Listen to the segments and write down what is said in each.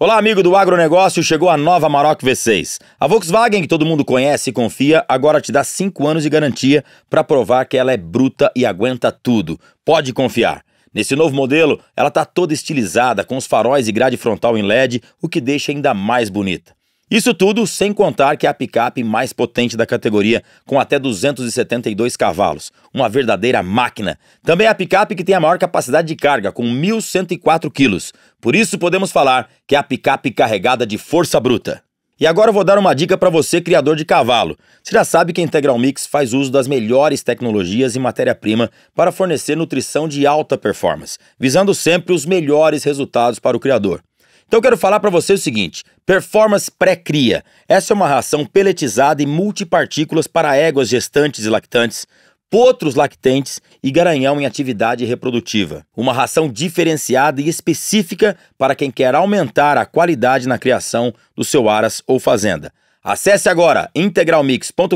Olá, amigo do agronegócio, chegou a nova Maroc V6. A Volkswagen, que todo mundo conhece e confia, agora te dá 5 anos de garantia para provar que ela é bruta e aguenta tudo. Pode confiar. Nesse novo modelo, ela está toda estilizada, com os faróis e grade frontal em LED, o que deixa ainda mais bonita. Isso tudo sem contar que é a picape mais potente da categoria, com até 272 cavalos, uma verdadeira máquina. Também é a picape que tem a maior capacidade de carga, com 1.104 quilos. Por isso podemos falar que é a picape carregada de força bruta. E agora eu vou dar uma dica para você, criador de cavalo. Você já sabe que a Integral Mix faz uso das melhores tecnologias e matéria-prima para fornecer nutrição de alta performance, visando sempre os melhores resultados para o criador. Então eu quero falar para você o seguinte: Performance Pré-Cria. Essa é uma ração peletizada e multipartículas para éguas gestantes e lactantes, potros lactentes e garanhão em atividade reprodutiva. Uma ração diferenciada e específica para quem quer aumentar a qualidade na criação do seu aras ou fazenda. Acesse agora integralmix.com.br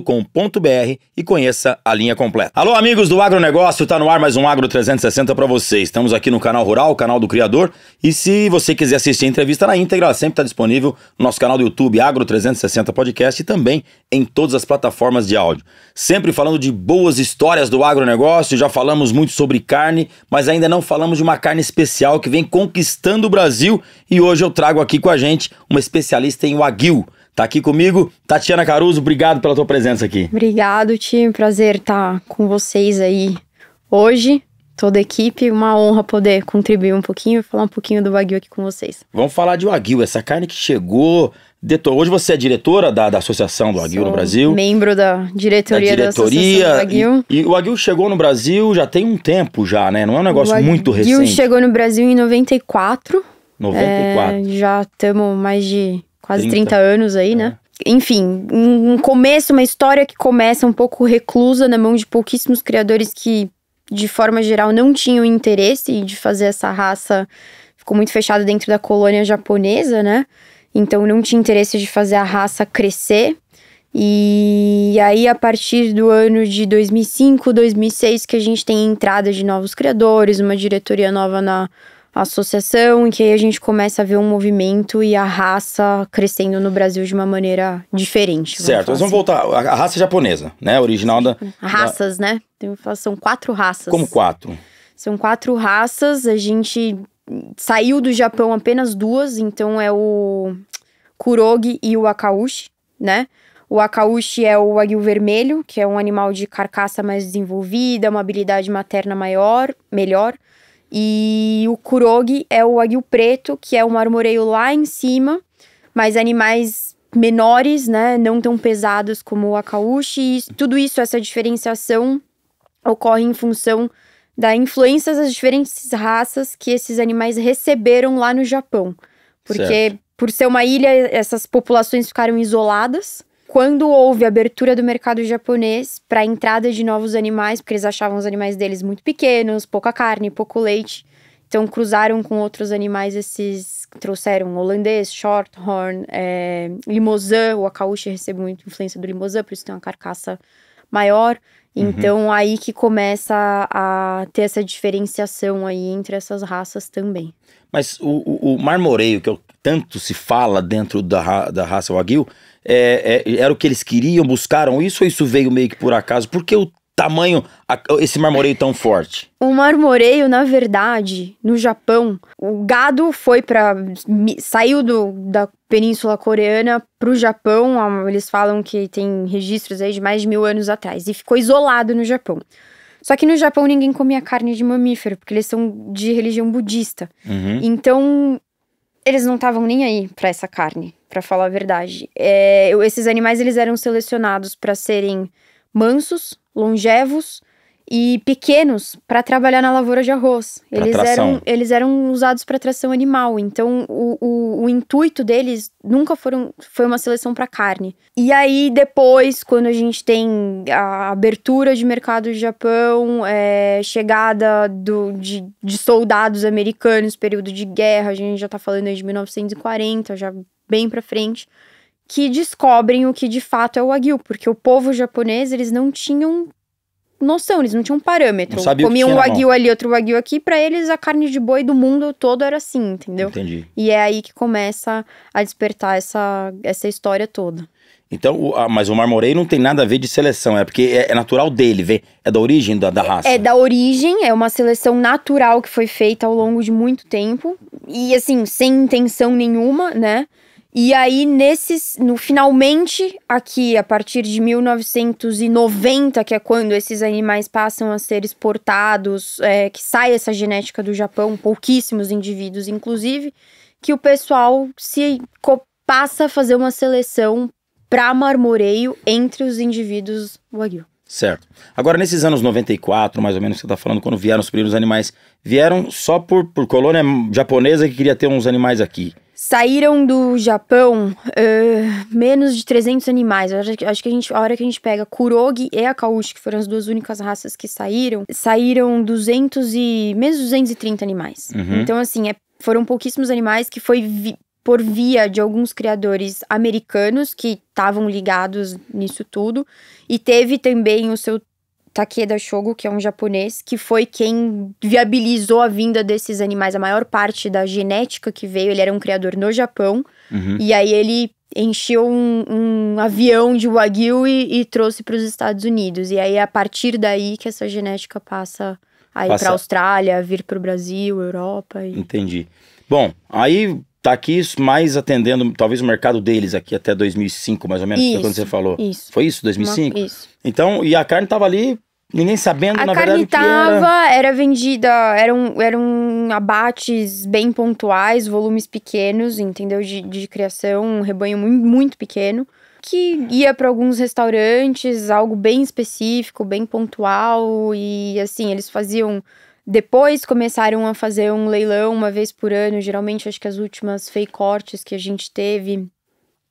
e conheça a linha completa. Alô, amigos do agronegócio, tá no ar mais um Agro 360 para vocês. Estamos aqui no canal Rural, canal do Criador. E se você quiser assistir a entrevista na íntegra, ela sempre está disponível no nosso canal do YouTube Agro 360 Podcast e também em todas as plataformas de áudio. Sempre falando de boas histórias do agronegócio, já falamos muito sobre carne, mas ainda não falamos de uma carne especial que vem conquistando o Brasil. E hoje eu trago aqui com a gente uma especialista em Wagyu. Tá aqui comigo, Tatiana Caruso, obrigado pela tua presença aqui. Obrigado, time, prazer estar tá com vocês aí hoje toda a equipe. Uma honra poder contribuir um pouquinho e falar um pouquinho do Wagyu aqui com vocês. Vamos falar de Wagyu, essa carne que chegou. Detor... Hoje você é diretora da, da Associação do Wagyu Sou no Brasil? Membro da diretoria da, diretoria, da Associação do Wagyu. E, e, o Wagyu chegou no Brasil já tem um tempo já, né? Não é um negócio muito recente. O Wagyu chegou no Brasil em 94. 94. É, já estamos mais de quase 30, 30 anos aí, né? é. né? Enfim, um começo, uma história que começa um pouco reclusa na mão de pouquíssimos criadores que, de forma geral, não tinham interesse de fazer essa raça. Ficou muito fechado dentro da colônia japonesa, né? Então não tinha interesse de fazer a raça crescer. E aí, a partir do ano de 2005, 2006, que a gente tem entrada de novos criadores, uma diretoria nova na associação, em que aí a gente começa a ver um movimento e a raça crescendo no Brasil de uma maneira diferente. Certo, assim. vamos voltar. A raça japonesa, né? Original da. Raças, da... né? São quatro raças. Como quatro? São quatro raças, a gente saiu do Japão apenas duas, então é o Kurogi e o Akaushi, né? O Akaushi é o aguil vermelho, que é um animal de carcaça mais desenvolvida, uma habilidade materna maior, melhor. E o kurogi é o aguil preto, que é o marmoreio lá em cima, mas animais menores, né, não tão pesados como o akaushi. E tudo isso, essa diferenciação ocorre em função da influência das diferentes raças que esses animais receberam lá no Japão. Porque certo. por ser uma ilha, essas populações ficaram isoladas quando houve abertura do mercado japonês para a entrada de novos animais, porque eles achavam os animais deles muito pequenos, pouca carne, pouco leite. Então cruzaram com outros animais esses trouxeram holandês, shorthorn, é, limousin. O acauche recebeu muita influência do limousin, por isso tem uma carcaça maior. Uhum. Então uhum. aí que começa a ter essa diferenciação aí entre essas raças também. Mas o, o, o marmoreio que tanto se fala dentro da, ra, da raça wagyu, é, é, era o que eles queriam, buscaram isso ou isso veio meio que por acaso? Por que o tamanho, esse marmoreio tão forte? O marmoreio, na verdade, no Japão, o gado foi para saiu do, da Península Coreana para o Japão, eles falam que tem registros aí de mais de mil anos atrás, e ficou isolado no Japão. Só que no Japão ninguém comia carne de mamífero, porque eles são de religião budista. Uhum. Então, eles não estavam nem aí para essa carne, para falar a verdade. É, esses animais eles eram selecionados para serem mansos, longevos e pequenos para trabalhar na lavoura de arroz. eles eram, eles eram usados para tração animal, então o, o, o, intuito deles nunca foram, foi uma seleção para carne. E aí depois, quando a gente tem a abertura de mercado do Japão, é, chegada do, de, de, soldados americanos, período de guerra, a gente já está falando aí de 1940, já bem para frente que descobrem o que de fato é o wagyu, porque o povo japonês eles não tinham noção, eles não tinham parâmetro. Não um wagyu ali, outro wagyu aqui, para eles a carne de boi do mundo todo era assim, entendeu? Entendi. E é aí que começa a despertar essa, essa história toda. Então, mas o marmoreio não tem nada a ver de seleção, é porque é, é, natural dele, vê? é da origem da, da raça. É da origem, é uma seleção natural que foi feita ao longo de muito tempo e assim, sem intenção nenhuma, né? E aí, nesses, no finalmente, aqui, a partir de 1990, que é quando esses animais passam a ser exportados, é, que sai essa genética do Japão, pouquíssimos indivíduos, inclusive, que o pessoal se passa a fazer uma seleção para marmoreio entre os indivíduos wagyu. Certo. Agora, nesses anos 94, mais ou menos, que você está falando, quando vieram os primeiros animais, vieram só por, por colônia japonesa que queria ter uns animais aqui. Saíram do Japão uh, menos de 300 animais. Acho que, acho que a, gente, a hora que a gente pega Kurogi e a que foram as duas únicas raças que saíram, saíram 200 e... menos 230 animais. Uhum. Então, assim, é, foram pouquíssimos animais que foi vi, por via de alguns criadores americanos que estavam ligados nisso tudo. E teve também o seu Takeda Shogo, que é um japonês, que foi quem viabilizou a vinda desses animais. A maior parte da genética que veio, ele era um criador no Japão. Uhum. E aí ele encheu um, um avião de wagyu e, e trouxe para os Estados Unidos. E aí é a partir daí que essa genética passa a ir para a Austrália, vir para o Brasil, Europa. E... Entendi. Bom, aí tá aqui mais atendendo talvez o mercado deles aqui até 2005, mais ou menos, isso, quando você falou. Isso. Foi isso, 2005? Uma, isso. Então, e a carne tava ali, ninguém sabendo, a na verdade, A carne tava, era... era... vendida, eram, eram abates bem pontuais, volumes pequenos, entendeu, de, de criação, um rebanho muito, muito pequeno. Que ia para alguns restaurantes, algo bem específico, bem pontual, e assim, eles faziam depois começaram a fazer um leilão uma vez por ano, geralmente acho que as últimas fake cortes que a gente teve,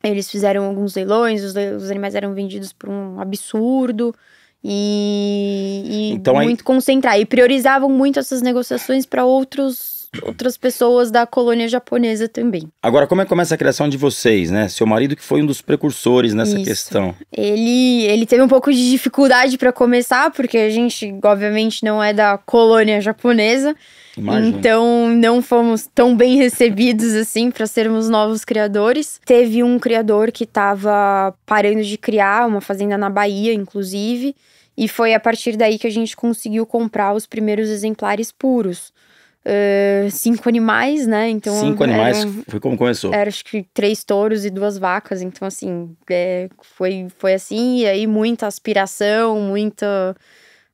eles fizeram alguns leilões, os, le os animais eram vendidos por um absurdo e, e então, muito aí... E priorizavam muito essas negociações para outros outras pessoas da colônia japonesa também. Agora, como é que começa a criação de vocês, né? Seu marido que foi um dos precursores nessa Isso. questão. Ele, ele teve um pouco de dificuldade para começar, porque a gente, obviamente, não é da colônia japonesa. Imagina. Então, não fomos tão bem recebidos assim para sermos novos criadores. Teve um criador que estava parando de criar, uma fazenda na Bahia, inclusive, e foi a partir daí que a gente conseguiu comprar os primeiros exemplares puros uh, cinco animais, né? Então, cinco animais, foi como começou. Era acho que três touros e duas vacas, então assim, é, foi, foi assim, e aí muita aspiração, muita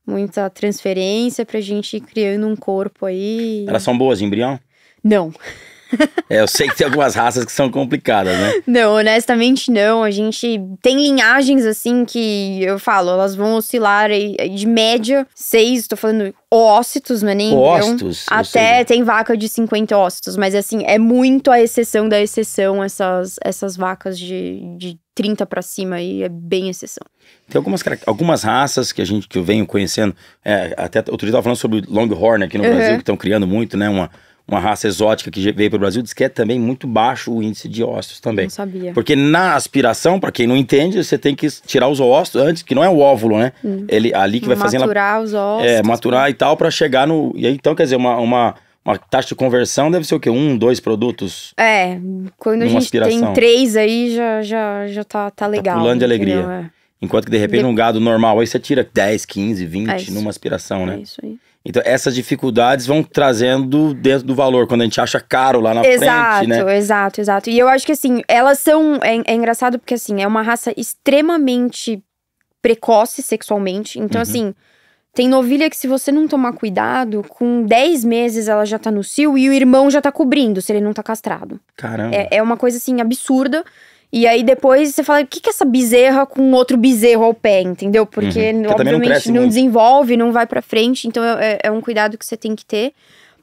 muita transferência pra gente ir criando um corpo aí. Elas são boas em embrião? Não. É, eu sei que tem algumas raças que são complicadas, né? Não, honestamente não. A gente tem linhagens assim que eu falo, elas vão oscilar de média seis, estou falando ócitos, mas né, nem ócitos, então, até tem vaca de 50 ócitos, mas assim, é muito a exceção da exceção essas, essas vacas de, de 30 para cima e é bem exceção. Tem algumas, algumas raças que a gente que eu venho conhecendo, é, até outro dia eu tava falando sobre Longhorn aqui no uhum. Brasil, que estão criando muito, né, uma uma raça exótica que veio para o Brasil, diz que é também muito baixo o índice de ósseos também. Não sabia. Porque na aspiração, para quem não entende, você tem que tirar os ósseos antes, que não é o óvulo, né? Hum. Ele, ali que vai fazendo... Maturar os ósseos. É, maturar e tal, para chegar no... E aí, então, quer dizer, uma, uma, uma taxa de conversão deve ser o quê? Um, dois produtos? É, quando a gente aspiração. tem três aí, já, já, já tá, tá, tá legal. Tá pulando de alegria. É. Enquanto que, de repente, de... um gado normal, aí você tira 10, 15, 20 é numa aspiração, né? É isso aí. Então, essas dificuldades vão trazendo dentro do valor, quando a gente acha caro lá na exato, frente, né? Exato, exato, exato. E eu acho que, assim, elas são... É, é, engraçado porque, assim, é uma raça extremamente precoce sexualmente. Então, uhum. assim, tem novilha que se você não tomar cuidado, com 10 meses ela já tá no cio e o irmão já tá cobrindo, se ele não tá castrado. Caramba. É, é uma coisa, assim, absurda. E aí depois você fala, o que, que é essa bezerra com outro bezerro ao pé, entendeu? Uhum. Porque uhum. obviamente não, não desenvolve, não vai para frente, então é, é, é um cuidado que você tem que ter.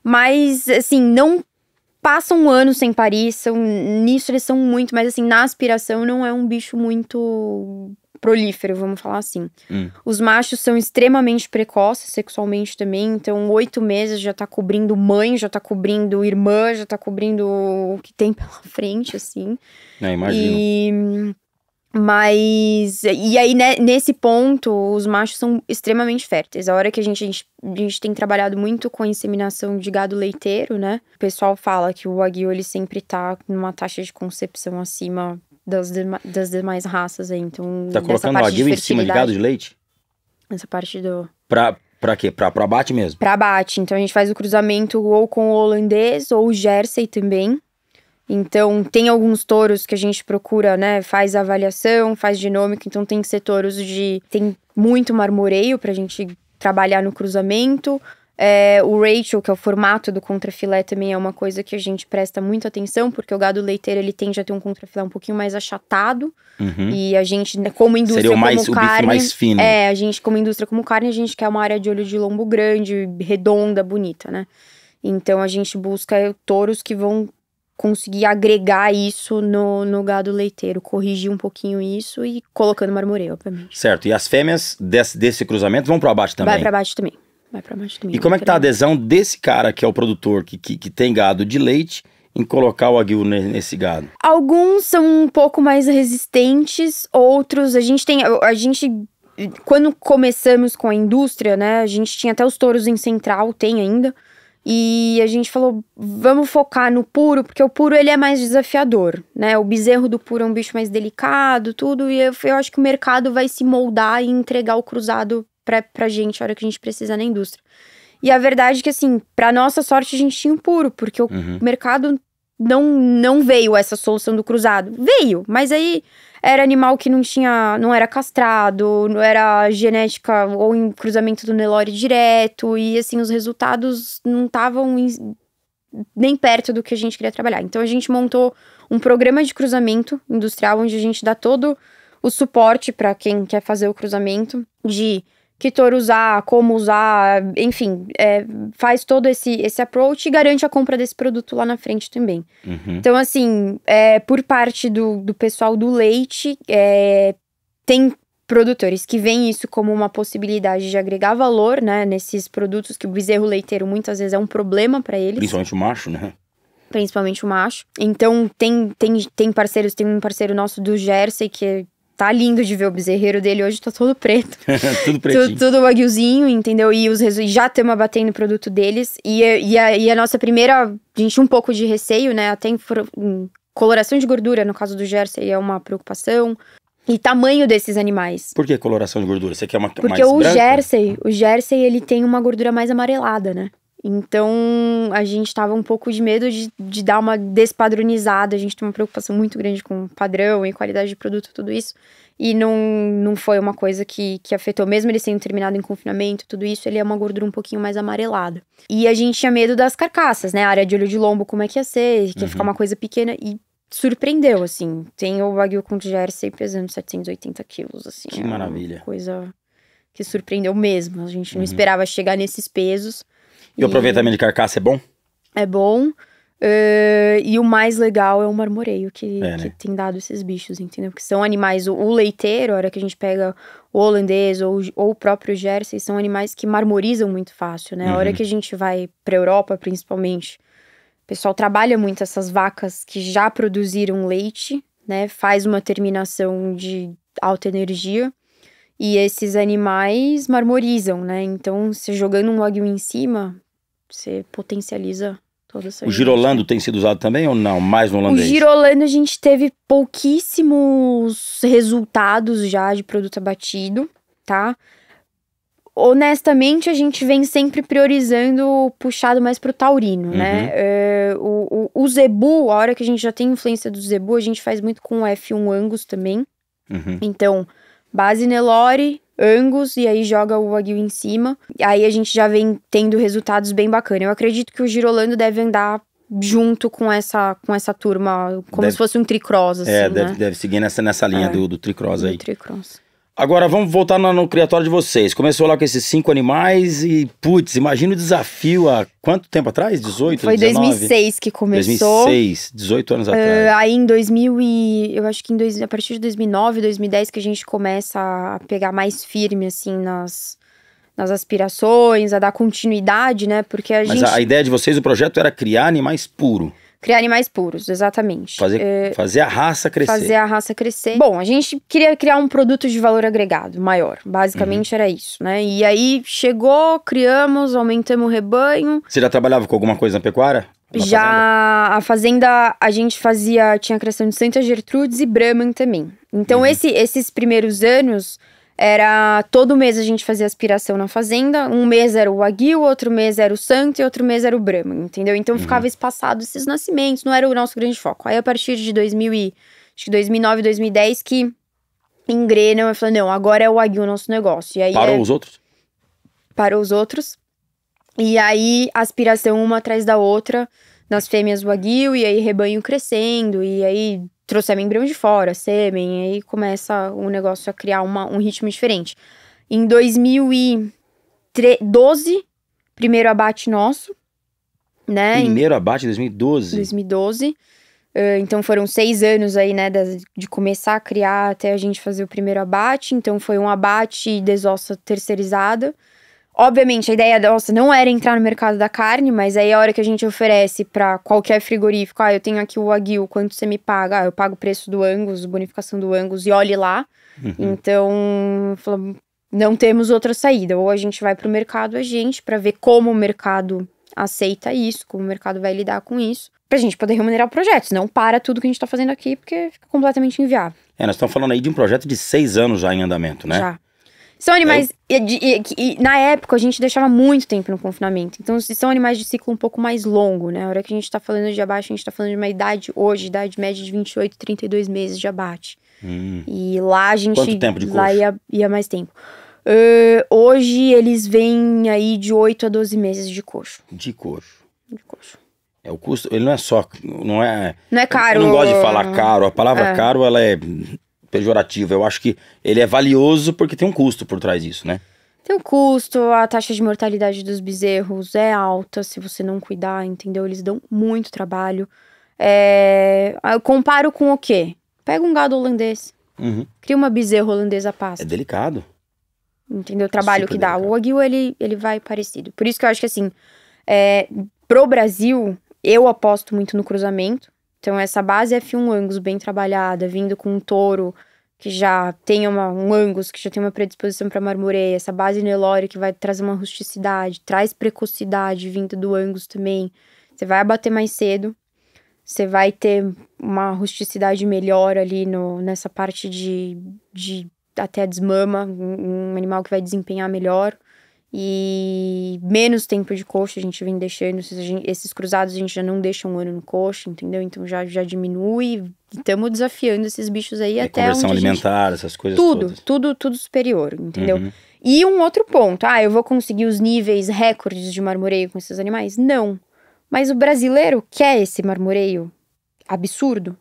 Mas, assim, não passa um ano sem parir são, nisso eles são muito, mas assim, na aspiração não é um bicho muito prolífero, vamos falar assim. Hum. Os machos são extremamente precoces sexualmente também, então oito meses já tá cobrindo mãe, já tá cobrindo irmã, já tá cobrindo o que tem pela frente, assim. É, imagino. E, mas. E aí, né, nesse ponto, os machos são extremamente férteis. A hora que a gente, a gente, a gente. tem trabalhado muito com a inseminação de gado leiteiro, né? O pessoal fala que o aguil ele sempre tá numa taxa de concepção acima das, dema, das demais raças aí. Né, então. Tá colocando o aguil em cima de gado de leite? Essa parte do. Pra, Pra quê? Pra, pra abate mesmo? Pra abate. Então a gente faz o cruzamento ou com o holandês ou o jersey também. Então, tem alguns touros que a gente procura, né? Faz avaliação, faz dinâmica. Então, tem que ser touros de. Tem muito marmoreio para a gente trabalhar no cruzamento. É, o ratio, que é o formato do contrafilé, também é uma coisa que a gente presta muita atenção, porque o gado leiteiro ele tende a ter um contrafilé um pouquinho mais achatado. Uhum. E a gente, né, como indústria Seria mais, como carne, mais fino. é a gente como indústria como carne, a gente quer uma área de olho de lombo grande, redonda, bonita, né? Então a gente busca touros que vão conseguir agregar isso no, no gado leiteiro, corrigir um pouquinho isso e colocando marmoreio, obviamente. Certo. E as fêmeas desse, desse cruzamento vão para baixo também? Vai para baixo também. Vai para baixo também. E como é que tá a adesão desse cara que é o produtor que, que, que tem gado de leite? em colocar o aguil nesse gado? Alguns são um pouco mais resistentes, outros a gente tem a gente quando começamos com a indústria, né, a gente tinha até os touros em central, tem ainda. E a gente falou, vamos focar no puro, porque o puro ele é mais desafiador, né? O bezerro do puro é um bicho mais delicado, tudo, e eu, eu acho que o mercado vai se moldar e entregar o cruzado pra, pra gente a hora que a gente precisa na indústria. E a verdade é que, assim, pra nossa sorte, a gente tinha um puro, porque o uhum. mercado não, não veio essa solução do cruzado. Veio, mas aí era animal que não tinha, não era castrado, não era genética ou em cruzamento do Nelore direto e assim os resultados não estavam nem perto do que a gente queria trabalhar. Então a gente montou um programa de cruzamento industrial onde a gente dá todo o suporte para quem quer fazer o cruzamento de que touro usar, como usar, enfim, é, faz todo esse, esse approach e garante a compra desse produto lá na frente também. Uhum. Então, assim, é, por parte do, do pessoal do leite, é, tem produtores que veem isso como uma possibilidade de agregar valor, né, nesses produtos que o bezerro leiteiro muitas vezes é um problema para eles. Principalmente o macho, né? principalmente o macho. Então tem tem tem parceiros, tem um parceiro nosso do Jersey que é tá lindo de ver o bezerreiro dele hoje, tá todo preto. tudo pretinho. tudo aguiozinho, entendeu? E os resu... já estamos batendo o produto deles. E, e, a, e a nossa primeira. A gente tinha um pouco de receio, né? Até em, coloração de gordura, no caso do Jersey, é uma preocupação. E tamanho desses animais. Por que coloração de gordura? Você quer uma Porque mais o branca? Jersey, o Jersey, ele tem uma gordura mais amarelada, né? Então, a gente estava um pouco de medo de, de dar uma despadronizada. A gente tem uma preocupação muito grande com padrão e qualidade de produto, tudo isso. E não, não foi uma coisa que, que afetou, mesmo ele sendo terminado em confinamento, tudo isso, ele é uma gordura um pouquinho mais amarelada. E a gente tinha medo das carcaças, né? A área de olho de lombo, como é que ia ser, que ia uhum. ficar uma coisa pequena. E surpreendeu, assim. Tem o Wagyu com Jersey pesando 780 quilos, assim. Que é maravilha. Coisa que surpreendeu mesmo. A gente não uhum. esperava chegar nesses pesos. E, o aproveitamento de carcaça é bom? É bom. Uh, e o mais legal é o marmoreio que, é, né? que tem dado esses bichos, entendeu? Porque são animais, o, o, leiteiro, a hora que a gente pega o holandês ou, ou o próprio Jersey, são animais que marmorizam muito fácil, né? Uhum. A hora uhum. que a gente vai pra Europa, principalmente, o pessoal trabalha muito essas vacas que já produziram leite, né? Faz uma terminação de alta energia. E esses animais marmorizam, né? Então, se jogando um laguinho em cima, você potencializa toda essa. O gente. girolando tem sido usado também ou não? Mais no holandês? O girolando a gente teve pouquíssimos resultados já de produto abatido, tá? honestamente, a gente vem sempre priorizando puxado mais pro taurino, né? uhum. né? É, o, o, o, zebu, a hora que a gente já tem influência do zebu, a gente faz muito com o F1 Angus também. Uhum. Então, base Nelore, Angus e aí joga o Wagyu em cima. Aí a gente já vem tendo resultados bem bacanas. Eu acredito que o Girolando deve andar junto com essa com essa turma, como deve, se fosse um tricross, é, assim, É, deve, né? deve seguir nessa, nessa linha é, do, do tricross aí. Do tricross. Agora vamos voltar no, no, criatório de vocês. Começou lá com esses cinco animais e, putz, imagina o desafio há quanto tempo atrás? 18, Foi 19? 2006 que começou. 2006, 18 anos uh, atrás. Aí em 2000 e... Eu acho que em dois, a partir de 2009, 2010 que a gente começa a pegar mais firme, assim, nas nas aspirações, a dar continuidade, né? Porque a Mas gente. Mas a ideia de vocês, o projeto era criar animais puro. Criar animais puros, exatamente. Fazer, é, fazer a raça crescer. Fazer a raça crescer. Bom, a gente queria criar um produto de valor agregado maior. Basicamente uhum. era isso, né? E aí chegou, criamos, aumentamos o rebanho. Você já trabalhava com alguma coisa na pecuária? Na já fazenda? a fazenda a gente fazia, tinha a criação de Santa Gertrudes e Brahman também. Então uhum. esse, esses primeiros anos era todo mês a gente fazia aspiração na fazenda. Um mês era o aguil outro mês era o Santo e outro mês era o Brahma, entendeu? Então uhum. ficava espaçado esses nascimentos, não era o nosso grande foco. Aí a partir de 2000 e, acho que 2009, 2010 que engrenam né, e falam, não, agora é o aguil o nosso negócio. E aí Parou é... os outros? Parou os outros. E aí aspiração uma atrás da outra nas fêmeas aguil e aí rebanho crescendo e aí trouxemos embrião de fora, sêmen, aí começa o negócio a criar uma, um ritmo diferente. Em 2012, primeiro abate nosso, né? Primeiro abate em 2012? 2012. Eh, então foram seis anos aí, né, de começar a criar até a gente fazer o primeiro abate. Então foi um abate desossa terceirizada. Obviamente, a ideia nossa não era entrar no mercado da carne, mas aí a hora que a gente oferece para qualquer frigorífico, ah, eu tenho aqui o aguil, quanto você me paga? Ah, eu pago o preço do Angus, bonificação do Angus e olhe lá. Uhum. Então, não temos outra saída. Ou a gente vai para o mercado, a gente, para ver como o mercado aceita isso, como o mercado vai lidar com isso, para a gente poder remunerar o projeto. Não para tudo que a gente está fazendo aqui, porque fica completamente inviável. É, nós estamos falando aí de um projeto de seis anos já em andamento, né? Já. São é. animais. É. E, e, e, na época a gente deixava muito tempo no confinamento. Então, são animais de ciclo um pouco mais longo, né? A hora que a gente tá falando de abate, a gente tá falando de uma idade hoje, idade média de 28, 32 meses de abate. Hum. E lá a gente. Quanto tempo de Lá ia, ia mais tempo. Uh, hoje eles vêm aí de 8 a 12 meses de coxo. De coxo. De coxo. É, o custo, ele não é só, não é... Não é caro. Eu não gosto de falar caro, a palavra é. caro, ela é pejorativo. Eu acho que ele é valioso porque tem um custo por trás disso, né? Tem um custo, a taxa de mortalidade dos bezerros é alta se você não cuidar, entendeu? Eles dão muito trabalho. É... Eu comparo com o quê? Pega um gado holandês, uhum. cria uma bezerra holandesa pasta. É delicado. Entendeu? O trabalho que dá. Delicado. O aguil, ele, ele vai parecido. Por isso que eu acho que, assim, é... pro Brasil, eu aposto muito no cruzamento. Então, essa base é F1 Angus bem trabalhada, vindo com um touro que já tem uma, um Angus, que já tem uma predisposição para marmoreia, essa base Nelore que vai trazer uma rusticidade, traz precocidade vindo do Angus também. Você vai abater mais cedo, você vai ter uma rusticidade melhor ali no, nessa parte de, de até a desmama, um, um animal que vai desempenhar melhor e menos tempo de coxa a gente vem deixando. Esses, cruzados a gente já não deixa um ano no coxa, entendeu? Então já, já diminui. Estamos desafiando esses bichos aí é até. Conversão alimentar, gente... essas coisas. Tudo, todas. tudo, tudo superior, entendeu? Uhum. E um outro ponto. Ah, eu vou conseguir os níveis recordes de marmoreio com esses animais? Não. Mas o brasileiro quer esse marmoreio absurdo?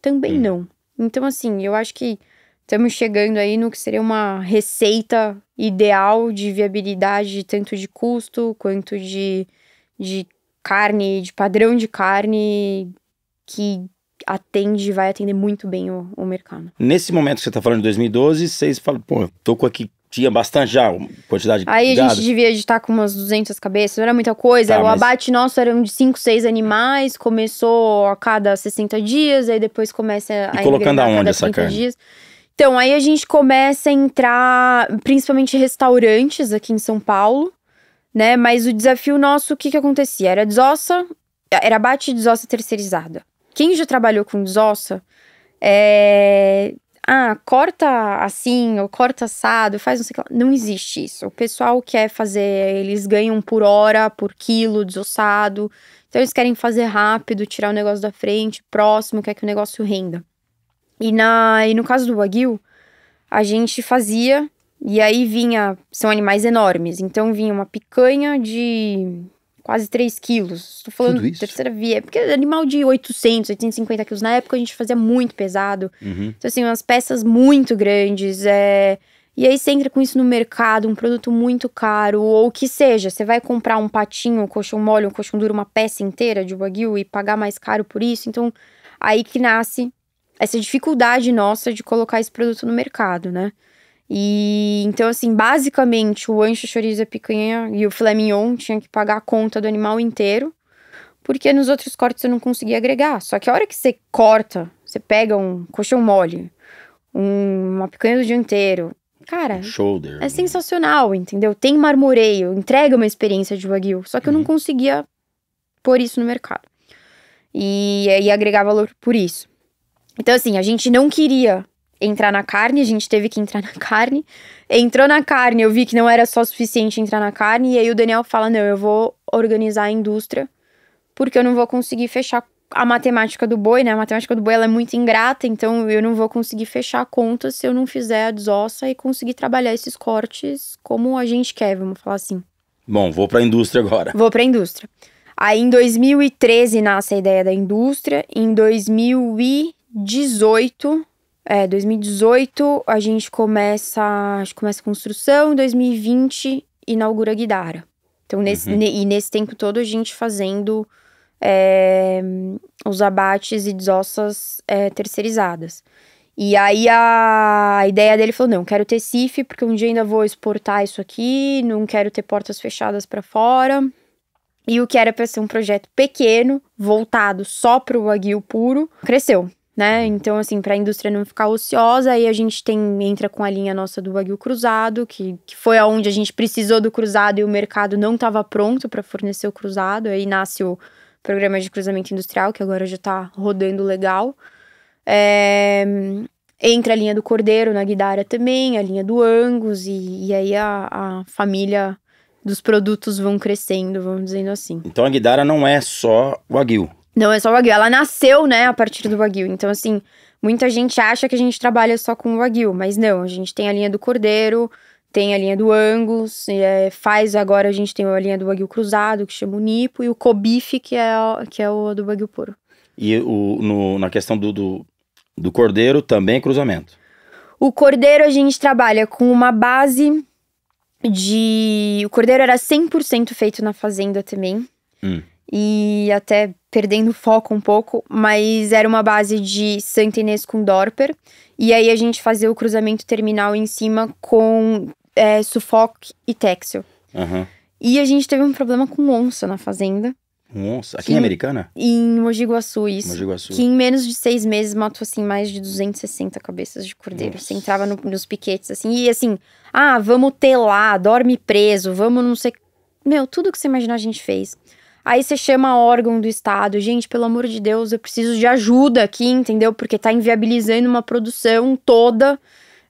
Também uhum. não. Então, assim, eu acho que Estamos chegando aí no que seria uma receita ideal de viabilidade, tanto de custo quanto de, de carne, de padrão de carne que atende, vai atender muito bem o, o mercado. Nesse momento que você está falando de 2012, vocês falam, pô, tô com aqui tinha bastante já, quantidade de Aí a gente devia estar tá com umas 200 cabeças, não era muita coisa. Tá, o mas... abate nosso era de 5, 6 animais, começou a cada 60 dias, aí depois começa e a E colocando aonde essa carne? Dias. Então, aí a gente começa a entrar, principalmente restaurantes aqui em São Paulo, né? Mas o desafio nosso, o que que acontecia? Era desossa, era bate e desossa terceirizada. Quem já trabalhou com desossa, é... Ah, corta assim, ou corta assado, faz não sei o que lá. Não existe isso. O pessoal quer fazer, eles ganham por hora, por quilo desossado. Então eles querem fazer rápido, tirar o negócio da frente, próximo, quer que o negócio renda. E, na, e no caso do Wagyu, a gente fazia, e aí vinha, são animais enormes, então vinha uma picanha de quase 3 quilos. Estou falando terceira via, é porque animal de 800, 850 quilos. Na época a gente fazia muito pesado. Uhum. Então, assim, umas peças muito grandes. É... E aí você entra com isso no mercado, um produto muito caro, ou o que seja. Você vai comprar um patinho, um colchão mole, um colchão duro, uma peça inteira de wagyu e pagar mais caro por isso. Então, aí que nasce essa dificuldade nossa de colocar esse produto no mercado, né? E então, assim, basicamente o ancho, chorizo, a picanha e o filé mignon tinha que pagar a conta do animal inteiro, porque nos outros cortes eu não conseguia agregar. Só que a hora que você corta, você pega um colchão mole, um, uma picanha do dia inteiro, cara, Shoulder, é né? sensacional, entendeu? Tem marmoreio, entrega uma experiência de wagyu. Só que uhum. eu não uhum. conseguia pôr isso no mercado. E, e agregar valor por isso. Então, assim, a gente não queria entrar na carne, a gente teve que entrar na carne. Entrou na carne, eu vi que não era só suficiente entrar na carne, e aí o Daniel fala: não, eu vou organizar a indústria, porque eu não vou conseguir fechar a matemática do boi, né? A matemática do boi ela é muito ingrata, então eu não vou conseguir fechar a conta se eu não fizer a desossa e conseguir trabalhar esses cortes como a gente quer, vamos falar assim. Bom, vou para a indústria agora. Vou para a indústria. Aí em 2013 nasce a ideia da indústria, em 2000 e 2018. É, 2018 a gente começa, a gente começa a construção, 2020 inaugura Guidara. Então, nesse, uhum. e nesse tempo todo a gente fazendo é, os abates e desossas é, terceirizadas. E aí a ideia dele falou: não, quero ter CIF, porque um dia ainda vou exportar isso aqui, não quero ter portas fechadas para fora. E o que era para ser um projeto pequeno, voltado só para o aguil puro, cresceu né? Uhum. Então, assim, para a indústria não ficar ociosa, aí a gente tem entra com a linha nossa do Wagyu cruzado, que, que foi aonde a gente precisou do cruzado e o mercado não estava pronto para fornecer o cruzado. Aí nasce o programa de cruzamento industrial, que agora já está rodando legal. É, entra a linha do Cordeiro na Guidara também, a linha do Angus, e, e aí a, a família dos produtos vão crescendo, vamos dizendo assim. Então a Guidara não é só o Wagyu, não é só o Wagyu. Ela nasceu, né, a partir do Wagyu. Então, assim, muita gente acha que a gente trabalha só com o Wagyu, mas não. A gente tem a linha do Cordeiro, tem a linha do Angus, é, faz agora a gente tem a linha do Wagyu cruzado, que chama o Nipo, e o Cobife, que é, que é o do Wagyu puro. E o, no, na questão do, do, do Cordeiro, também é cruzamento. O Cordeiro a gente trabalha com uma base de... O Cordeiro era 100% feito na fazenda também. Hum. E até perdendo foco um pouco, mas era uma base de Santo Inês com Dorper. E aí a gente fazia o cruzamento terminal em cima com é, Suffolk e Texel. Uhum. E a gente teve um problema com onça na fazenda. Um onça? Aqui em Americana? Em Mogi Guaçu, isso. Mogi Guaçu. Que em menos de seis meses matou, assim, mais de 260 cabeças de cordeiro. Nossa. Você entrava no, nos piquetes, assim, e assim... Ah, vamos telar, dorme preso, vamos não sei... Meu, tudo que você imaginar a gente fez. Aí você chama órgão do Estado, gente, pelo amor de Deus, eu preciso de ajuda aqui, entendeu? Porque tá inviabilizando uma produção toda.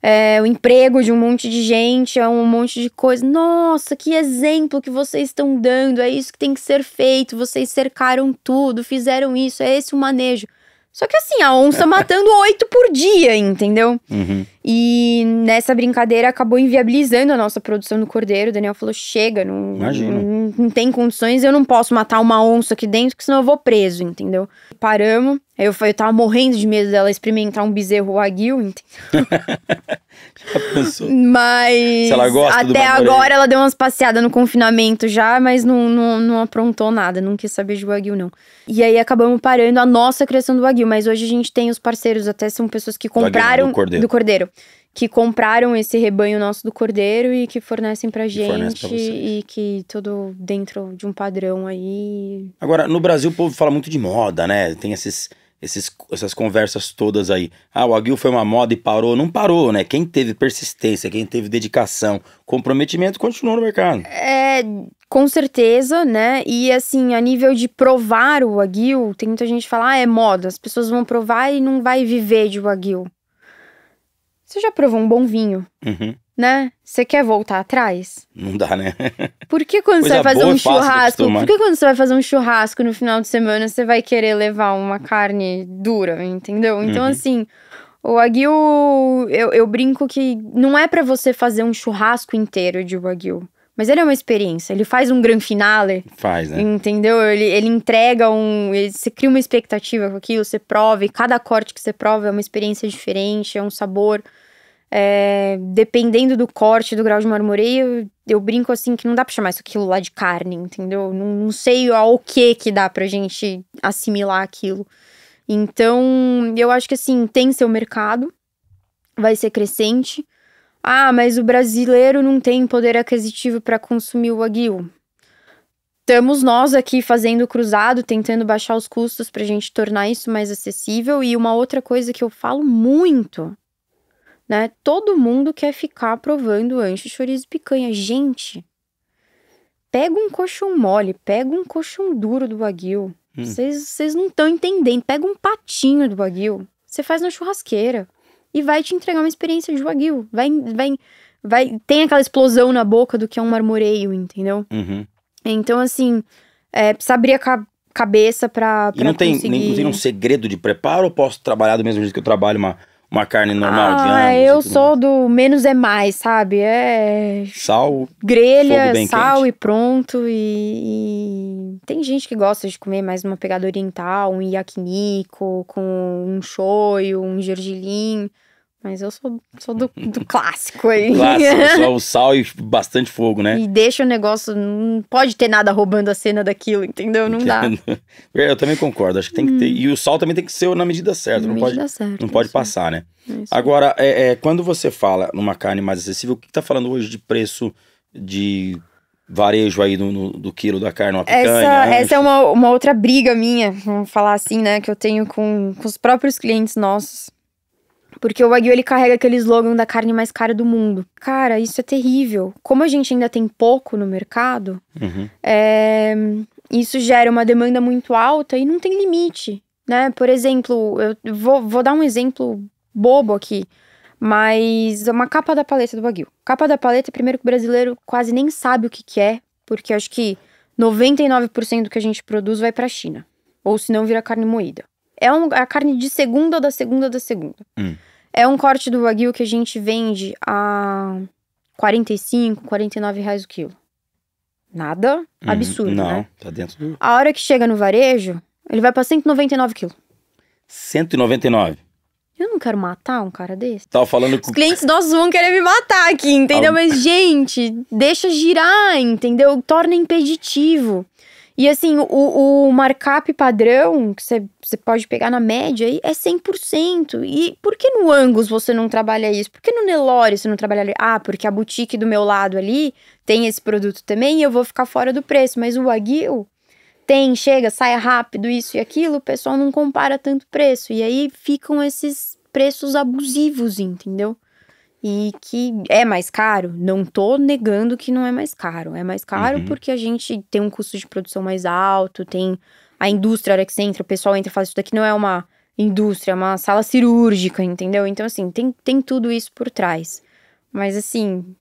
É, o emprego de um monte de gente, é um monte de coisa. Nossa, que exemplo que vocês estão dando, é isso que tem que ser feito, vocês cercaram tudo, fizeram isso, é esse o manejo. Só que assim, a onça matando oito por dia, entendeu? Uhum. E nessa brincadeira acabou inviabilizando a nossa produção do cordeiro. O Daniel falou: chega, não, não, não, tem condições, eu não posso matar uma onça aqui dentro, que senão eu vou preso, entendeu? Paramos. Eu, eu tava morrendo de medo dela experimentar um bezerro wagyu, entendeu? já pensou? Mas. Se ela gosta até agora ela deu umas passeadas no confinamento já, mas não, não, não aprontou nada, não quis saber de wagyu, não. E aí acabamos parando a nossa criação do wagyu, mas hoje a gente tem os parceiros, até são pessoas que compraram. Do, wagyu, do cordeiro. Do cordeiro que compraram esse rebanho nosso do cordeiro e que fornecem pra gente fornece pra e que tudo dentro de um padrão aí. Agora, no Brasil o povo fala muito de moda, né? Tem esses esses, essas conversas todas aí. Ah, o Aguil foi uma moda e parou. Não parou, né? Quem teve persistência, quem teve dedicação, comprometimento, continuou no mercado. É, com certeza, né? E assim, a nível de provar o Aguil, tem muita gente que fala, ah, é moda. As pessoas vão provar e não vai viver de Aguil. Você já provou um bom vinho? Uhum né? Você quer voltar atrás? Não dá, né? Por que quando Coisa você vai fazer um churrasco? Por que quando você vai fazer um churrasco no final de semana você vai querer levar uma carne dura, entendeu? Então, uhum. assim, o Wagyu, eu, eu brinco que não é para você fazer um churrasco inteiro de Wagyu. Mas ele é uma experiência. Ele faz um grande finale. Faz, né? Entendeu? Ele, ele entrega um. Ele, você cria uma expectativa com aquilo, você prova, e cada corte que você prova é uma experiência diferente, é um sabor. É, dependendo do corte, do grau de marmoreio, eu brinco assim que não dá pra chamar isso aquilo lá de carne, entendeu? Não, não sei ao que que dá pra gente assimilar aquilo. Então, eu acho que assim, tem seu mercado, vai ser crescente. Ah, mas o brasileiro não tem poder aquisitivo para consumir o aguil. Estamos nós aqui fazendo cruzado, tentando baixar os custos para gente tornar isso mais acessível. E uma outra coisa que eu falo muito né? Todo mundo quer ficar provando ancho, chorizo e picanha. Gente, pega um colchão mole, pega um colchão duro do baguio. Hum. Vocês hum. não estão entendendo. Pega um patinho do baguio, você faz na churrasqueira e vai te entregar uma experiência de wagyu. Vai, vai, vai, tem aquela explosão na boca do que é um marmoreio, entendeu? Uhum. Então, assim, é, precisa abrir a ca cabeça pra, pra e não conseguir... tem, nem, um segredo de preparo ou posso trabalhar do mesmo jeito que eu trabalho uma uma carne normal ah, de Ah, Eu sou mais. do menos é mais, sabe? É. Sal. Grelha, sal quente. e pronto. E, e, tem gente que gosta de comer mais uma pegada oriental, um yakiniku, com um shoyu, um gergelim. Mas eu sou, sou do, do clássico aí. Clássico, só o sal e bastante fogo, né? E deixa o negócio. Não pode ter nada roubando a cena daquilo, entendeu? Não Entendo. dá. Eu também concordo. Acho que tem que ter. Hum. E o sal também tem que ser na medida certa. Na não medida pode, certa, não pode é. passar, né? É isso. Agora, é, é, quando você fala numa carne mais acessível, o que está falando hoje de preço de varejo aí do, do quilo da carne, uma picanha. Essa, essa é uma, uma outra briga minha, vamos falar assim, né? Que eu tenho com, com os próprios clientes nossos. Porque o Wagyu ele carrega aquele slogan da carne mais cara do mundo. Cara, isso é terrível. Como a gente ainda tem pouco no mercado, uhum. é, isso gera uma demanda muito alta e não tem limite. Né? Por exemplo, eu vou, vou dar um exemplo bobo aqui. Mas é uma capa da paleta do Wagyu. Capa da paleta, primeiro que o brasileiro quase nem sabe o que, que é, porque acho que 99% do que a gente produz vai para a China. Ou se não, vira carne moída. É um, a carne de segunda da segunda da segunda. Hum. É um corte do Wagyu que a gente vende a 45, 49 reais o quilo. Nada hum, absurdo, não, né? tá dentro do... A hora que chega no varejo, ele vai pra 199 quilos. 199? Eu não quero matar um cara desse. Tava falando com... Os clientes nossos vão querer me matar aqui, entendeu? Al... Mas, gente, deixa girar, entendeu? Torna impeditivo. E assim, o, o markup padrão que você pode pegar na média aí é 100%. E por que no Angus você não trabalha isso? Por que no Nelore você não trabalha Ah, porque a boutique do meu lado ali tem esse produto também e eu vou ficar fora do preço. Mas o Aguil tem, chega, sai rápido, isso e aquilo, o pessoal não compara tanto preço. E aí ficam esses preços abusivos, entendeu? e que é mais caro. Não tô negando que não é mais caro. É mais caro uhum. porque a gente tem um custo de produção mais alto, tem a indústria a hora que você entra, o pessoal entra e faz isso daqui não é uma indústria, é uma sala cirúrgica, entendeu? Então, assim, tem, tem tudo isso por trás. Mas assim,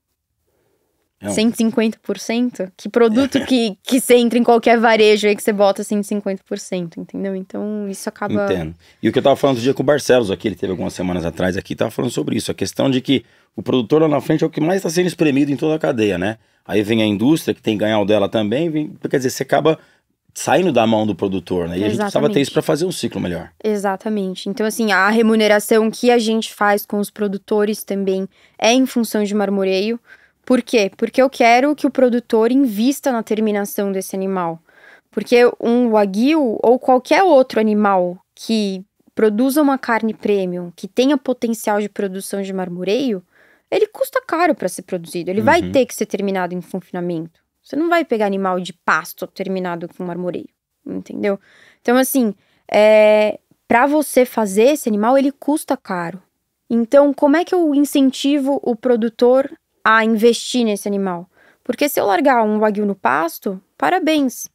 é 150%? Que produto que, que você entra em qualquer varejo aí que você bota 150%, entendeu? Então isso acaba. Entendo. E o que eu tava falando outro dia com o Barcelos aqui, ele teve algumas semanas atrás aqui, tava falando sobre isso. A questão de que o produtor lá na frente é o que mais está sendo espremido em toda a cadeia, né? Aí vem a indústria que tem que ganhar o dela também, vem... quer dizer, você acaba saindo da mão do produtor, né? E Exatamente. a gente precisava ter isso para fazer um ciclo melhor. Exatamente. Então, assim, a remuneração que a gente faz com os produtores também é em função de marmoreio. Por quê? Porque eu quero que o produtor invista na terminação desse animal. Porque um wagyu ou qualquer outro animal que produza uma carne premium, que tenha potencial de produção de marmoreio, ele custa caro para ser produzido. Ele uhum. vai ter que ser terminado em confinamento. Você não vai pegar animal de pasto terminado com marmoreio, entendeu? Então, assim, é, para você fazer esse animal, ele custa caro. Então, como é que eu incentivo o produtor a investir nesse animal. Porque se eu largar um wagyu no pasto, parabéns.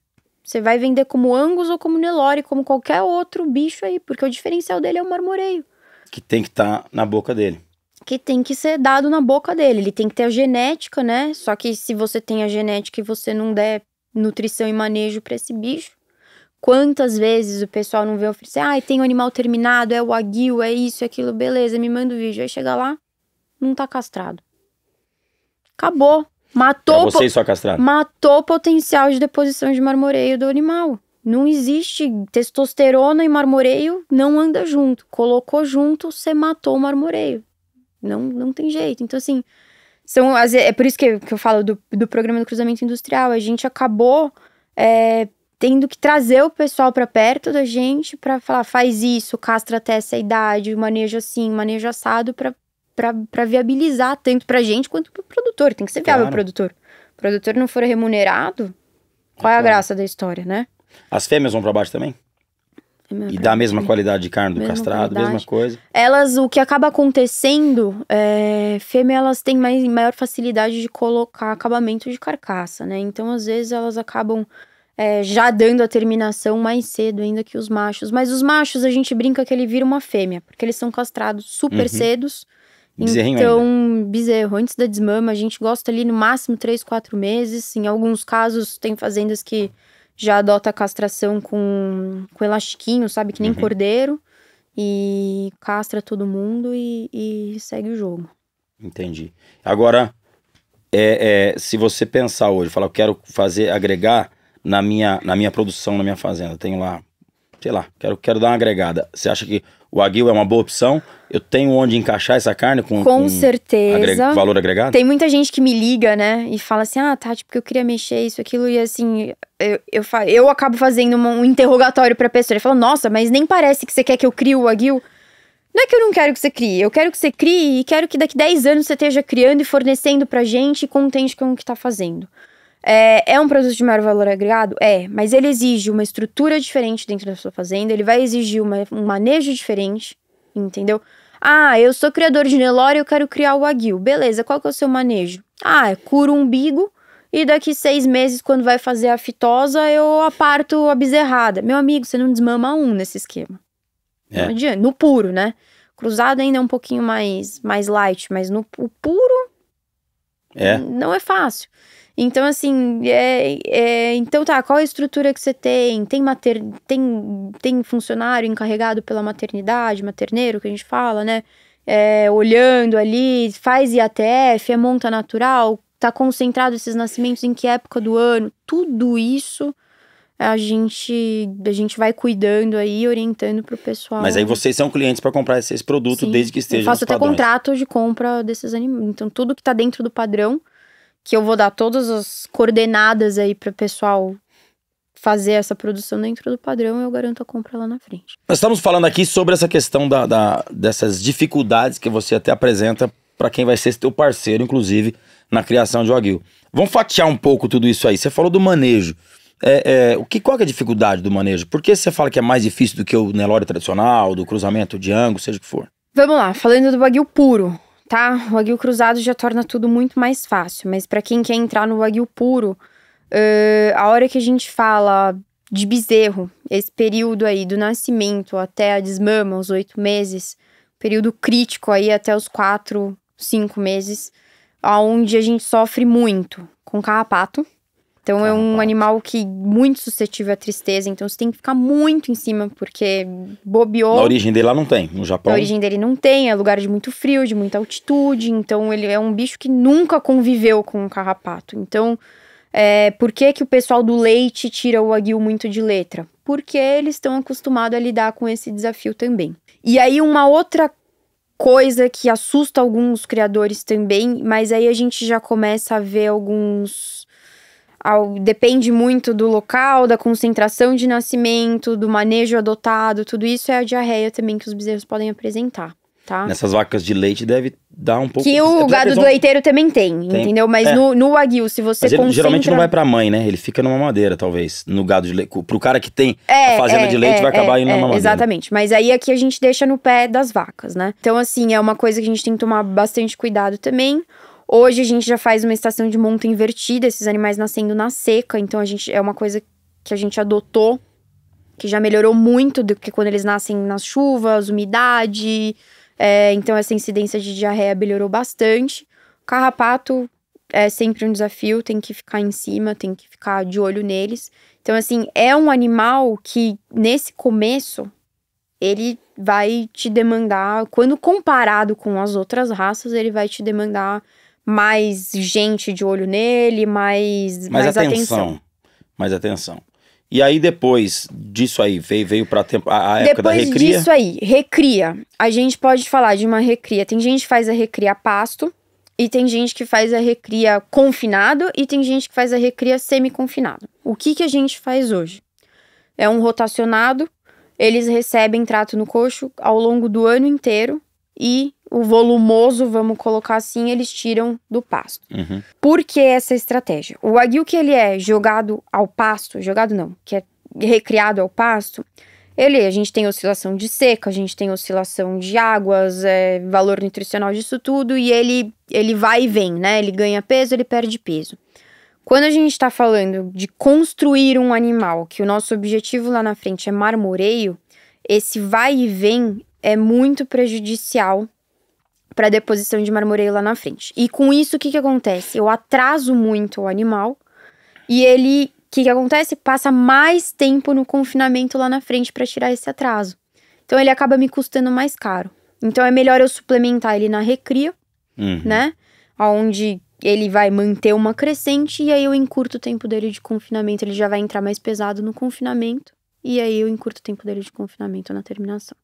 Você vai vender como angus ou como nelore, como qualquer outro bicho aí, porque o diferencial dele é o marmoreio. Que tem que estar tá na boca dele. Que tem que ser dado na boca dele. Ele tem que ter a genética, né? Só que se você tem a genética e você não der nutrição e manejo para esse bicho, quantas vezes o pessoal não vê oferecer, ah, tem um animal terminado, é o aguil, é isso, é aquilo, beleza, me manda o vídeo. Aí chega lá, não tá castrado. Acabou. Matou. Pra é você e sua castrada. Matou o potencial de deposição de marmoreio do animal. Não existe testosterona e marmoreio, não anda junto. Colocou junto, você matou o marmoreio. Não, não tem jeito. Então, assim, são é por isso que, eu, que eu falo do, do programa do cruzamento industrial. A gente acabou é, tendo que trazer o pessoal para perto da gente para falar, faz isso, castra até essa idade, maneja assim, maneja assado, para para viabilizar tanto a gente quanto para o produtor. Tem que ser viável claro. o produtor. O produtor não for remunerado, qual é, é a claro. graça da história, né? As fêmeas vão para baixo também? É e dá a mesma qualidade de carne do mesma castrado, qualidade. mesma coisa. Elas, o que acaba acontecendo, é, fêmeas elas têm mais, maior facilidade de colocar acabamento de carcaça, né? Então, às vezes, elas acabam é, já dando a terminação mais cedo ainda que os machos. Mas os machos, a gente brinca que ele vira uma fêmea, porque eles são castrados super uhum. cedos Bezerrinho então, ainda. bezerro, antes da desmama, a gente gosta ali no máximo 3, 4 meses. Em alguns casos, tem fazendas que já adota a castração com, com elastiquinho, sabe? Que nem uhum. cordeiro. E castra todo mundo e, e segue o jogo. Entendi. Agora, é, é, se você pensar hoje, falar, eu quero fazer, agregar na minha, na minha produção, na minha fazenda, eu tenho lá, sei lá, quero, quero dar uma agregada. Você acha que o aguil é uma boa opção. Eu tenho onde encaixar essa carne com, com, com certeza. valor agregado? Tem muita gente que me liga, né? E fala assim: ah, Tati, porque eu queria mexer isso, aquilo. E assim, eu, eu, eu acabo fazendo um interrogatório pra pessoa. Ele fala: nossa, mas nem parece que você quer que eu crie o aguil. Não é que eu não quero que você crie, eu quero que você crie e quero que daqui 10 anos você esteja criando e fornecendo pra gente e contente com o que tá fazendo. É, é um produto de maior valor agregado? É, mas ele exige uma estrutura diferente dentro da sua fazenda, ele vai exigir uma, um manejo diferente, entendeu? Ah, eu sou criador de Nelore e eu quero criar o Wagyu. Beleza, qual que é o seu manejo? Ah, curo o umbigo e daqui seis meses, quando vai fazer a fitosa, eu aparto a bezerrada. Meu amigo, você não desmama um nesse esquema. É. Não adianta, no puro, né? Cruzado ainda é um pouquinho mais, mais light, mas no o puro é. não é fácil. Então, assim, é, é, então tá, qual a estrutura que você tem? Tem, mater, tem, tem funcionário encarregado pela maternidade, materneiro, que a gente fala, né? É, olhando ali, faz IATF, é monta natural, tá concentrado esses nascimentos em que época do ano? Tudo isso a gente a gente vai cuidando aí, orientando para o pessoal. Mas aí vocês são clientes para comprar esses produtos Sim, desde que estejam Eu faço até padrões. contrato de compra desses animais. Então tudo que está dentro do padrão que eu vou dar todas as coordenadas aí para o pessoal fazer essa produção dentro do padrão, eu garanto a compra lá na frente. Nós estamos falando aqui sobre essa questão da, da dessas dificuldades que você até apresenta para quem vai ser seu parceiro, inclusive, na criação de Wagyu. Vamos fatiar um pouco tudo isso aí. Você falou do manejo. É, é, o que, qual é a dificuldade do manejo? Por que você fala que é mais difícil do que o Nelore tradicional, do cruzamento de ângulo, seja o que for? Vamos lá, falando do Wagyu puro tá? O aguil cruzado já torna tudo muito mais fácil, mas para quem quer entrar no aguil puro, uh, a hora que a gente fala de bezerro, esse período aí do nascimento até a desmama, os oito meses, período crítico aí até os quatro, cinco meses, aonde a gente sofre muito com carrapato, então é um animal que muito suscetível à tristeza, então você tem que ficar muito em cima, porque bobeou. Na origem dele lá não tem, no Japão. Na origem dele não tem, é lugar de muito frio, de muita altitude, então ele é um bicho que nunca conviveu com um carrapato. Então, é, por que, que o pessoal do leite tira o aguil muito de letra? Porque eles estão acostumados a lidar com esse desafio também. E aí, uma outra coisa que assusta alguns criadores também, mas aí a gente já começa a ver alguns ao, depende muito do local, da concentração de nascimento, do manejo adotado, tudo isso é a diarreia também que os bezerros podem apresentar. Tá? Nessas vacas de leite deve dar um pouco... Que o gado do leiteiro também tem, tem. entendeu? Mas é. no, no Wagyu, se você ele concentra... geralmente não vai pra mãe, né? Ele fica numa madeira, talvez, no gado de leite. Pro cara que tem é, a fazenda é, de leite, é, vai acabar é, indo na é, madeira. Exatamente. Mas aí aqui a gente deixa no pé das vacas, né? Então, assim, é uma coisa que a gente tem que tomar bastante cuidado também. Hoje a gente já faz uma estação de monta invertida, esses animais nascendo na seca, então a gente é uma coisa que a gente adotou, que já melhorou muito do que quando eles nascem nas chuvas, umidade. É, então essa incidência de diarreia melhorou bastante. carrapato é sempre um desafio, tem que ficar em cima, tem que ficar de olho neles. Então, assim, é um animal que nesse começo ele vai te demandar, quando comparado com as outras raças, ele vai te demandar mais gente de olho nele, mais, mais, mais atenção. atenção. Mais atenção. E aí depois disso aí, veio, veio para a, a época da recria? Depois disso aí, recria. A gente pode falar de uma recria. Tem gente que faz a recria pasto, e tem gente que faz a recria confinado, e tem gente que faz a recria semi-confinado. O que, que a gente faz hoje? É um rotacionado, eles recebem trato no coxo ao longo do ano inteiro e o volumoso, vamos colocar assim, eles tiram do pasto. Uhum. Por que essa estratégia? O aguil que ele é jogado ao pasto, jogado não, que é recriado ao pasto, ele, a gente tem oscilação de seca, a gente tem oscilação de águas, é, valor nutricional disso tudo, e ele, ele vai e vem, né? Ele ganha peso, ele perde peso. Quando a gente está falando de construir um animal, que o nosso objetivo lá na frente é marmoreio, esse vai e vem é muito prejudicial para deposição de marmoreio lá na frente. E com isso, o que, que acontece? Eu atraso muito o animal e ele, o que, que acontece? Passa mais tempo no confinamento lá na frente para tirar esse atraso. Então ele acaba me custando mais caro. Então é melhor eu suplementar ele na recria, uhum. né? Onde ele vai manter uma crescente e aí eu encurto o tempo dele de confinamento. Ele já vai entrar mais pesado no confinamento e aí eu encurto o tempo dele de confinamento na terminação.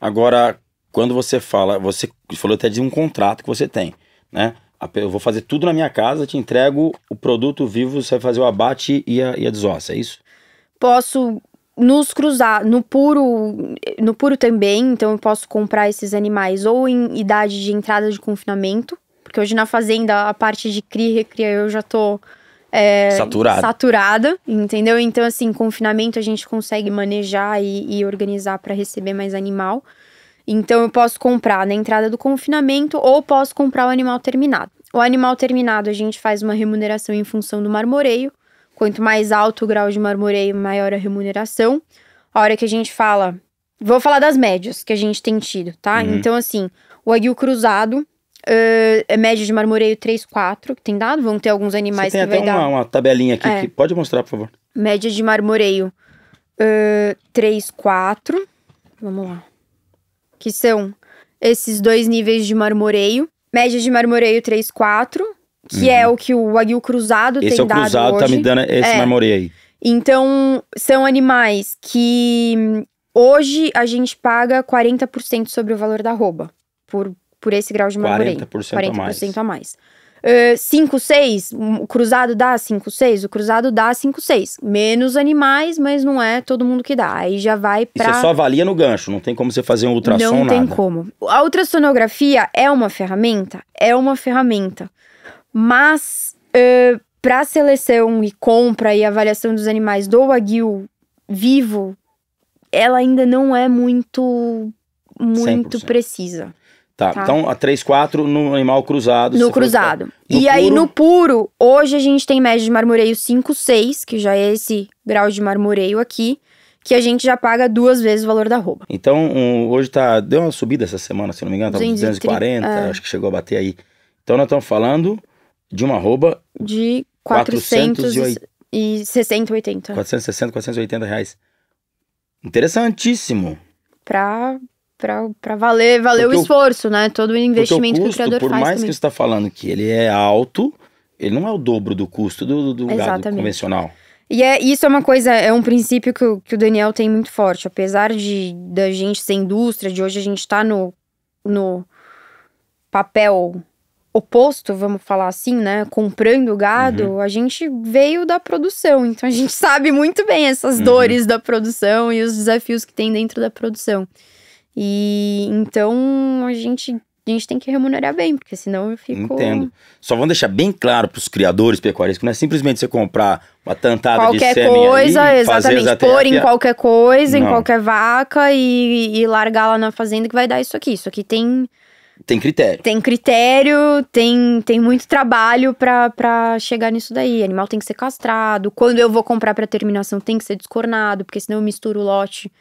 Agora, quando você fala, você falou até de um contrato que você tem, né? Eu vou fazer tudo na minha casa, te entrego o produto vivo, você vai fazer o abate e a, e a desossa, é isso? Posso nos cruzar no puro, no puro também, então eu posso comprar esses animais ou em idade de entrada de confinamento, porque hoje na fazenda a parte de cria e recria eu já tô é, saturada. saturada, entendeu? Então assim, confinamento a gente consegue manejar e, e organizar para receber mais animal. Então eu posso comprar na entrada do confinamento ou posso comprar o animal terminado. O animal terminado a gente faz uma remuneração em função do marmoreio. Quanto mais alto o grau de marmoreio, maior a remuneração. A hora que a gente fala. Vou falar das médias que a gente tem tido, tá? Uhum. Então, assim, o aguil cruzado, Uh, média de marmoreio 3, 4, que tem dado. Vão ter alguns animais Você tem que até vai uma, dar. uma tabelinha aqui. É. Que pode mostrar, por favor. Média de marmoreio uh, 3, 4. Vamos lá que são esses dois níveis de marmoreio. Média de marmoreio 3, 4, que é uhum. é o que o aguil cruzado esse tem é o dado cruzado, hoje. tá me dando esse é. marmoreio aí. Então, são animais que hum, hoje a gente paga 40% sobre o valor da arroba, por, por esse grau de marmoreio. 40%, 40 a mais. 40% A mais. 5, eh, 6, o cruzado dá 5, 6, o cruzado dá 5, 6. Menos animais, mas não é todo mundo que dá. Aí já vai pra... E é você só avalia no gancho, não tem como você fazer um ultrassom, Não tem nada. como. A ultrassonografia é uma ferramenta? É uma ferramenta. Mas uh, eh, para seleção e compra e avaliação dos animais do Wagyu vivo, ela ainda não é muito, muito precisa. Tá, tá, então a 3, 4 no animal cruzado. No tá. cruzado. Falou, no e puro... aí no puro, hoje a gente tem média de marmoreio 5, 6, que já é esse grau de marmoreio aqui, que a gente já paga duas vezes o valor da rouba. Então um, hoje tá, deu uma subida essa semana, se não me engano, tá tava 240, é. acho que chegou a bater aí. Então nós estamos falando de uma rouba... De 460, 408... 80. 460, 480 reais. Interessantíssimo. Pra para valer, valer o esforço, o, né? Todo o investimento o custo, que o criador por faz. Por mais também. que você está falando que ele é alto, ele não é o dobro do custo do, do gado convencional. E é, isso é uma coisa, é um princípio que o, que o Daniel tem muito forte. Apesar de da gente ser indústria, de hoje a gente está no, no papel oposto, vamos falar assim, né? Comprando gado, uhum. a gente veio da produção. Então a gente sabe muito bem essas uhum. dores da produção e os desafios que tem dentro da produção. E então a gente a gente tem que remunerar bem, porque senão eu fico. Entendo. Só vamos deixar bem claro para os criadores pecuaristas que não é simplesmente você comprar uma tantada qualquer de qualquer coisa, ali, exatamente, pôr em qualquer coisa, não. em qualquer vaca e, e largar lá na fazenda que vai dar isso aqui. Isso aqui tem tem critério. Tem critério, tem, tem muito trabalho para chegar nisso daí. Animal tem que ser castrado. Quando eu vou comprar para terminação, tem que ser descornado, porque senão eu misturo o lote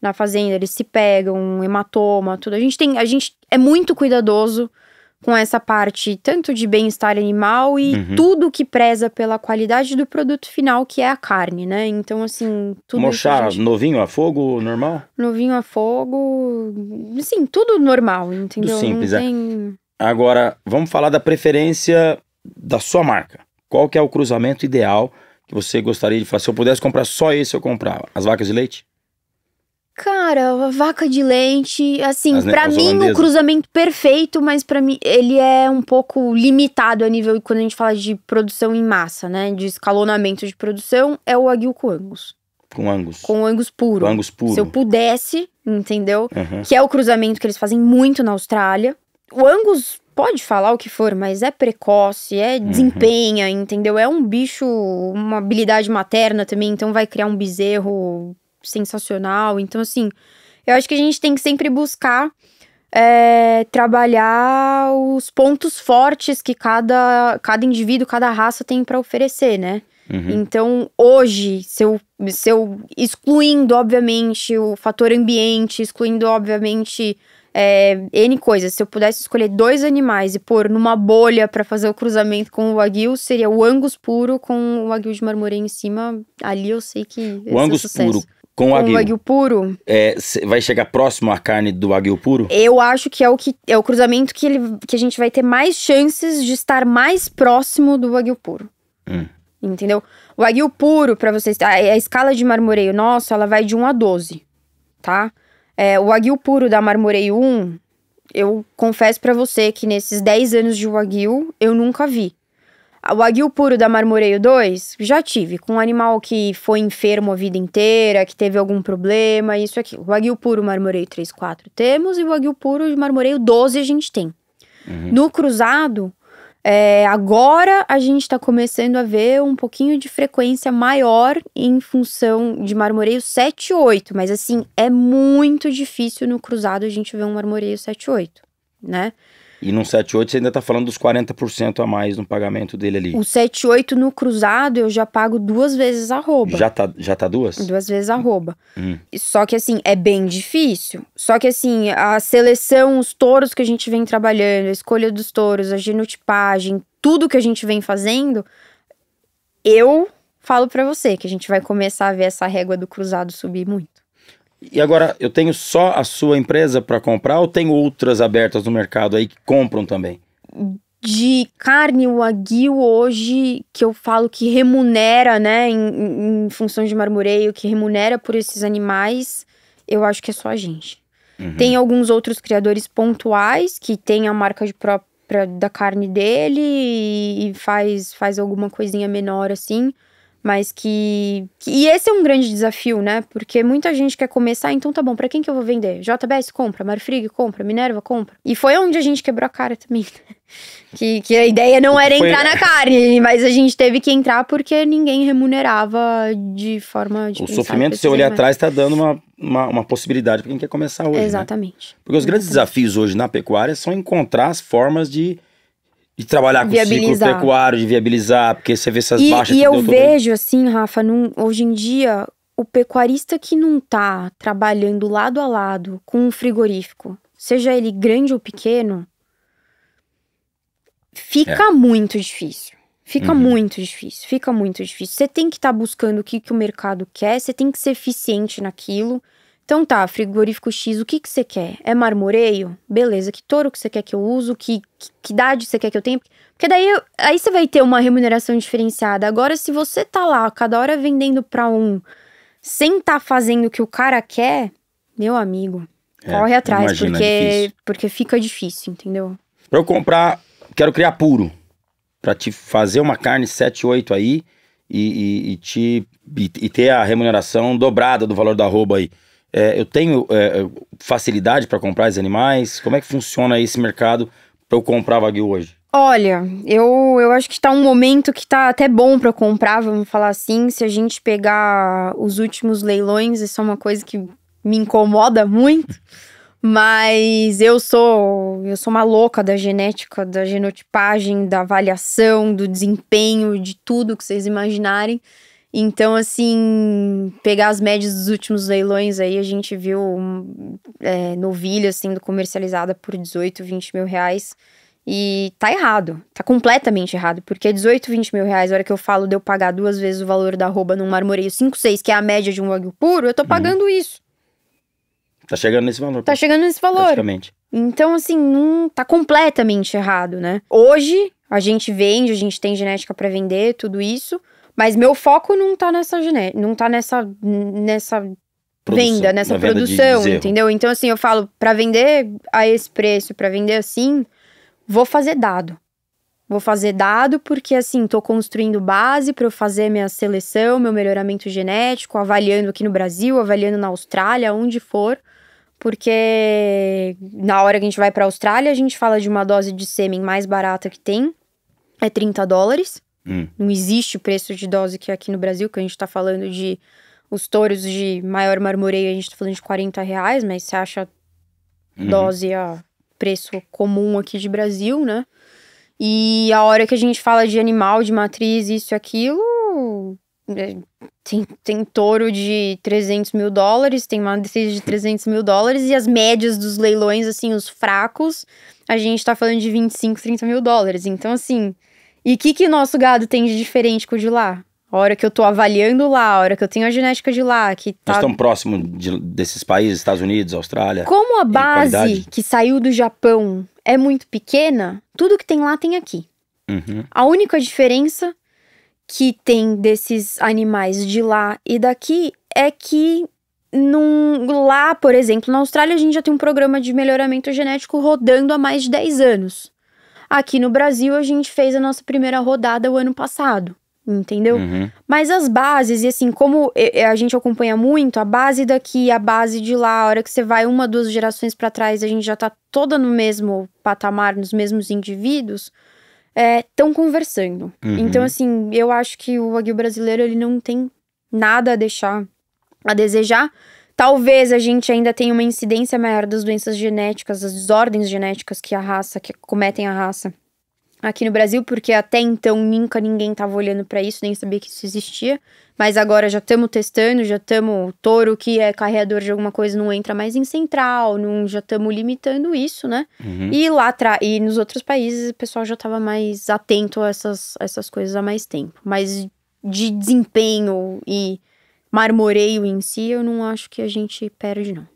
na fazenda, eles se pegam, hematoma, tudo. A gente tem, a gente é muito cuidadoso com essa parte tanto de bem-estar animal e uhum. tudo que preza pela qualidade do produto final, que é a carne, né? Então, assim, tudo. Mochar gente... novinho a fogo, normal? Novinho a fogo. Sim, tudo normal, entendeu? Tudo simples, Não é. tem... é. Agora, vamos falar da preferência da sua marca. Qual que é o cruzamento ideal que você gostaria de fazer? Se eu pudesse comprar só esse, eu comprava. As vacas de leite? Cara, vaca de leite, assim, para mim o um cruzamento perfeito, mas para mim ele é um pouco limitado a nível quando a gente fala de produção em massa, né, de escalonamento de produção, é o aguil com angus. Com angus. Com angus puro. Com angus puro. Se eu pudesse, entendeu? Uhum. Que é o cruzamento que eles fazem muito na Austrália. O angus pode falar o que for, mas é precoce, é uhum. desempenha, uhum. entendeu? É um bicho, uma habilidade materna também, então vai criar um bezerro sensacional. Então, assim, eu acho que a gente tem que sempre buscar é, trabalhar os pontos fortes que cada, cada indivíduo, cada raça tem para oferecer, né? Uhum. Então, hoje, se eu, se eu, excluindo, obviamente, o fator ambiente, excluindo, obviamente, é, N coisas, se eu pudesse escolher dois animais e pôr numa bolha para fazer o cruzamento com o Wagyu, seria o Angus puro com o Wagyu de marmoreio em cima. Ali eu sei que. O Angus é puro com o aguil. O aguil puro. É, vai chegar próximo à carne do aguil puro? Eu acho que é o, que, é o cruzamento que, ele, que a gente vai ter mais chances de estar mais próximo do aguil puro. Hum. Entendeu? O aguil puro, para vocês. A, a, escala de marmoreio nosso, ela vai de 1 a 12, tá? É, o aguil puro da marmoreio 1, eu confesso para você que nesses 10 anos de wagyu, eu nunca vi. O aguil puro da Marmoreio 2, já tive, com um animal que foi enfermo a vida inteira, que teve algum problema, isso aqui. O aguil puro Marmoreio 3, 4 temos, e o aguil puro de Marmoreio 12 a gente tem. Uhum. No cruzado, é, agora a gente está começando a ver um pouquinho de frequência maior em função de marmoreio 7 e 8, mas assim, é muito difícil no cruzado a gente ver um marmoreio 7 e 8, né? E num 7,8 você ainda está falando dos 40% a mais no pagamento dele ali. O 7,8 no cruzado eu já pago duas vezes rouba. Já tá, já tá duas? Duas vezes arroba. Hum. Só que assim, é bem difícil. Só que assim, a seleção, os touros que a gente vem trabalhando, a escolha dos touros, a genotipagem, tudo que a gente vem fazendo, eu falo para você que a gente vai começar a ver essa régua do cruzado subir muito. E agora, eu tenho só a sua empresa para comprar ou tem outras abertas no mercado aí que compram também? De carne, o aguil hoje, que eu falo que remunera, né, em, em funções de marmoreio, que remunera por esses animais, eu acho que é só a gente. Uhum. Tem alguns outros criadores pontuais que tem a marca de própria da carne dele e faz, faz alguma coisinha menor assim mas que, que, E esse é um grande desafio, né? Porque muita gente quer começar, então tá bom, para quem que eu vou vender? JBS compra, Marfrig compra, Minerva compra. E foi onde a gente quebrou a cara também. Né? que, que a ideia não era entrar na carne, mas a gente teve que entrar porque ninguém remunerava de forma de. O sofrimento, se olhar atrás, tá dando uma, uma, uma possibilidade para quem quer começar hoje. Né? Exatamente. Né? Porque os grandes desafios hoje na pecuária são encontrar as formas de de trabalhar com viabilizar. o ciclo pecuário, de viabilizar, porque você vê essas e, baixas. E eu vejo, assim, Rafa, num, hoje em dia, o pecuarista que não tá trabalhando lado a lado com um frigorífico, seja ele grande ou pequeno, fica é. muito difícil. Fica uhum. muito difícil, fica muito difícil. Você tem que estar tá buscando o que, que o mercado quer, você tem que ser eficiente naquilo. Então tá, frigorífico X, o que que você quer? É marmoreio? Beleza, que touro que você quer que eu uso? Que, que, que idade você quer que eu tenha? Porque daí aí você vai ter uma remuneração diferenciada. Agora, se você tá lá, cada hora vendendo pra um, sem tá fazendo o que o cara quer, meu amigo, é, corre atrás, porque, porque fica difícil, entendeu? Pra eu comprar, quero criar puro. Pra te fazer uma carne 7, 8 aí e, e, e te, e, e ter a remuneração dobrada do valor da arroba aí. É, eu tenho é, é facilidade para comprar esses animais? Como é que funciona esse mercado para eu comprar Wagyu hoje? Olha, eu, eu acho que está um momento que está até bom para comprar, vamos falar assim. Se a gente pegar os últimos leilões, isso é uma coisa que me incomoda muito. Mas eu sou eu sou uma louca da genética, da genotipagem, da avaliação, do desempenho, de tudo que vocês imaginarem. Então, assim, pegar as médias dos últimos leilões aí, a gente viu um, é, novilha sendo comercializada por 18, 20 mil reais. E tá errado, tá completamente errado, porque 18, 20 mil reais, a hora que eu falo de eu pagar duas vezes o valor da arroba num marmoreio 5, 6, que é a média de um wagyu puro, eu tô uhum. pagando isso. Tá chegando nesse valor. Tá chegando nesse valor. Praticamente. Então, assim, não tá completamente errado, né? Hoje, a gente vende, a gente tem genética para vender, tudo isso. Mas meu foco não tá nessa gené não tá nessa nessa produção, venda, nessa produção, entendeu? Então assim, eu falo, para vender a esse preço, para vender assim, vou fazer dado. Vou fazer dado porque assim, tô construindo base para eu fazer minha seleção, meu melhoramento genético, avaliando aqui no Brasil, avaliando na Austrália, onde for porque na hora que a gente vai para a Austrália, a gente fala de uma dose de sêmen mais barata que tem, é 30 dólares. Hum. Não existe preço de dose que é aqui no Brasil, que a gente está falando de os touros de maior marmoreio, a gente está falando de 40 reais, mas você acha uhum. dose a preço comum aqui de Brasil, né? E a hora que a gente fala de animal, de matriz, isso e aquilo, é, tem, tem touro de 300 mil dólares, tem matriz de 300 mil dólares, e as médias dos leilões, assim, os fracos, a gente tá falando de 25, 30 mil dólares. Então, assim, e o que, que nosso gado tem de diferente com o de lá? A hora que eu tô avaliando lá, a hora que eu tenho a genética de lá, que tá... Nós estamos próximo de, desses países, Estados Unidos, Austrália. Como a base que saiu do Japão é muito pequena, tudo que tem lá tem aqui. Uhum. A única diferença que tem desses animais de lá e daqui é que num, lá, por exemplo, na Austrália a gente já tem um programa de melhoramento genético rodando há mais de 10 anos. Aqui no Brasil, a gente fez a nossa primeira rodada o ano passado, entendeu? Uhum. Mas as bases, e assim, como a gente acompanha muito, a base daqui, a base de lá, a hora que você vai uma, duas gerações para trás, a gente já tá toda no mesmo patamar, nos mesmos indivíduos, estão é, conversando. Uhum. Então, assim, eu acho que o aguil brasileiro, ele não tem nada a deixar, a desejar. Talvez a gente ainda tenha uma incidência maior das doenças genéticas, das desordens genéticas que a raça, que cometem a raça aqui no Brasil, porque até então nunca ninguém estava olhando para isso, nem sabia que isso existia. Mas agora já estamos testando, já estamos. Touro que é carreador de alguma coisa não entra mais em central, não, já estamos limitando isso, né? Uhum. E lá atrás, e nos outros países, o pessoal já estava mais atento a essas, essas coisas há mais tempo. Mas de desempenho e marmoreio em si, eu não acho que a gente perde, não.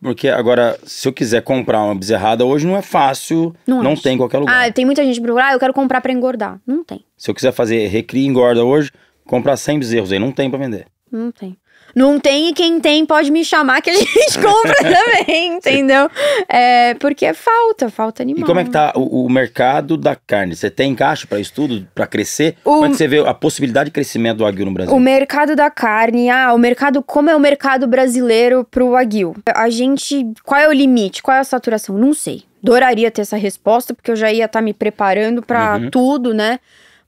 Porque agora, se eu quiser comprar uma bezerrada hoje, não é fácil. Não, não tem em qualquer lugar. Ah, tem muita gente procurando, ah, eu quero comprar para engordar. Não tem. Se eu quiser fazer recria e engorda hoje, comprar 100 bezerros aí, não tem para vender. Não tem. Não tem e quem tem pode me chamar que a gente compra também, entendeu? É, porque é falta, falta animal. E como é que tá o, o mercado da carne? Você tem caixa para isso tudo, para crescer? O... Como é que você vê a possibilidade de crescimento do aguil no Brasil? O mercado da carne, ah, o mercado, como é o mercado brasileiro pro aguil? A gente, qual é o limite? Qual é a saturação? Não sei. Adoraria ter essa resposta, porque eu já ia estar tá me preparando para uhum. tudo, né?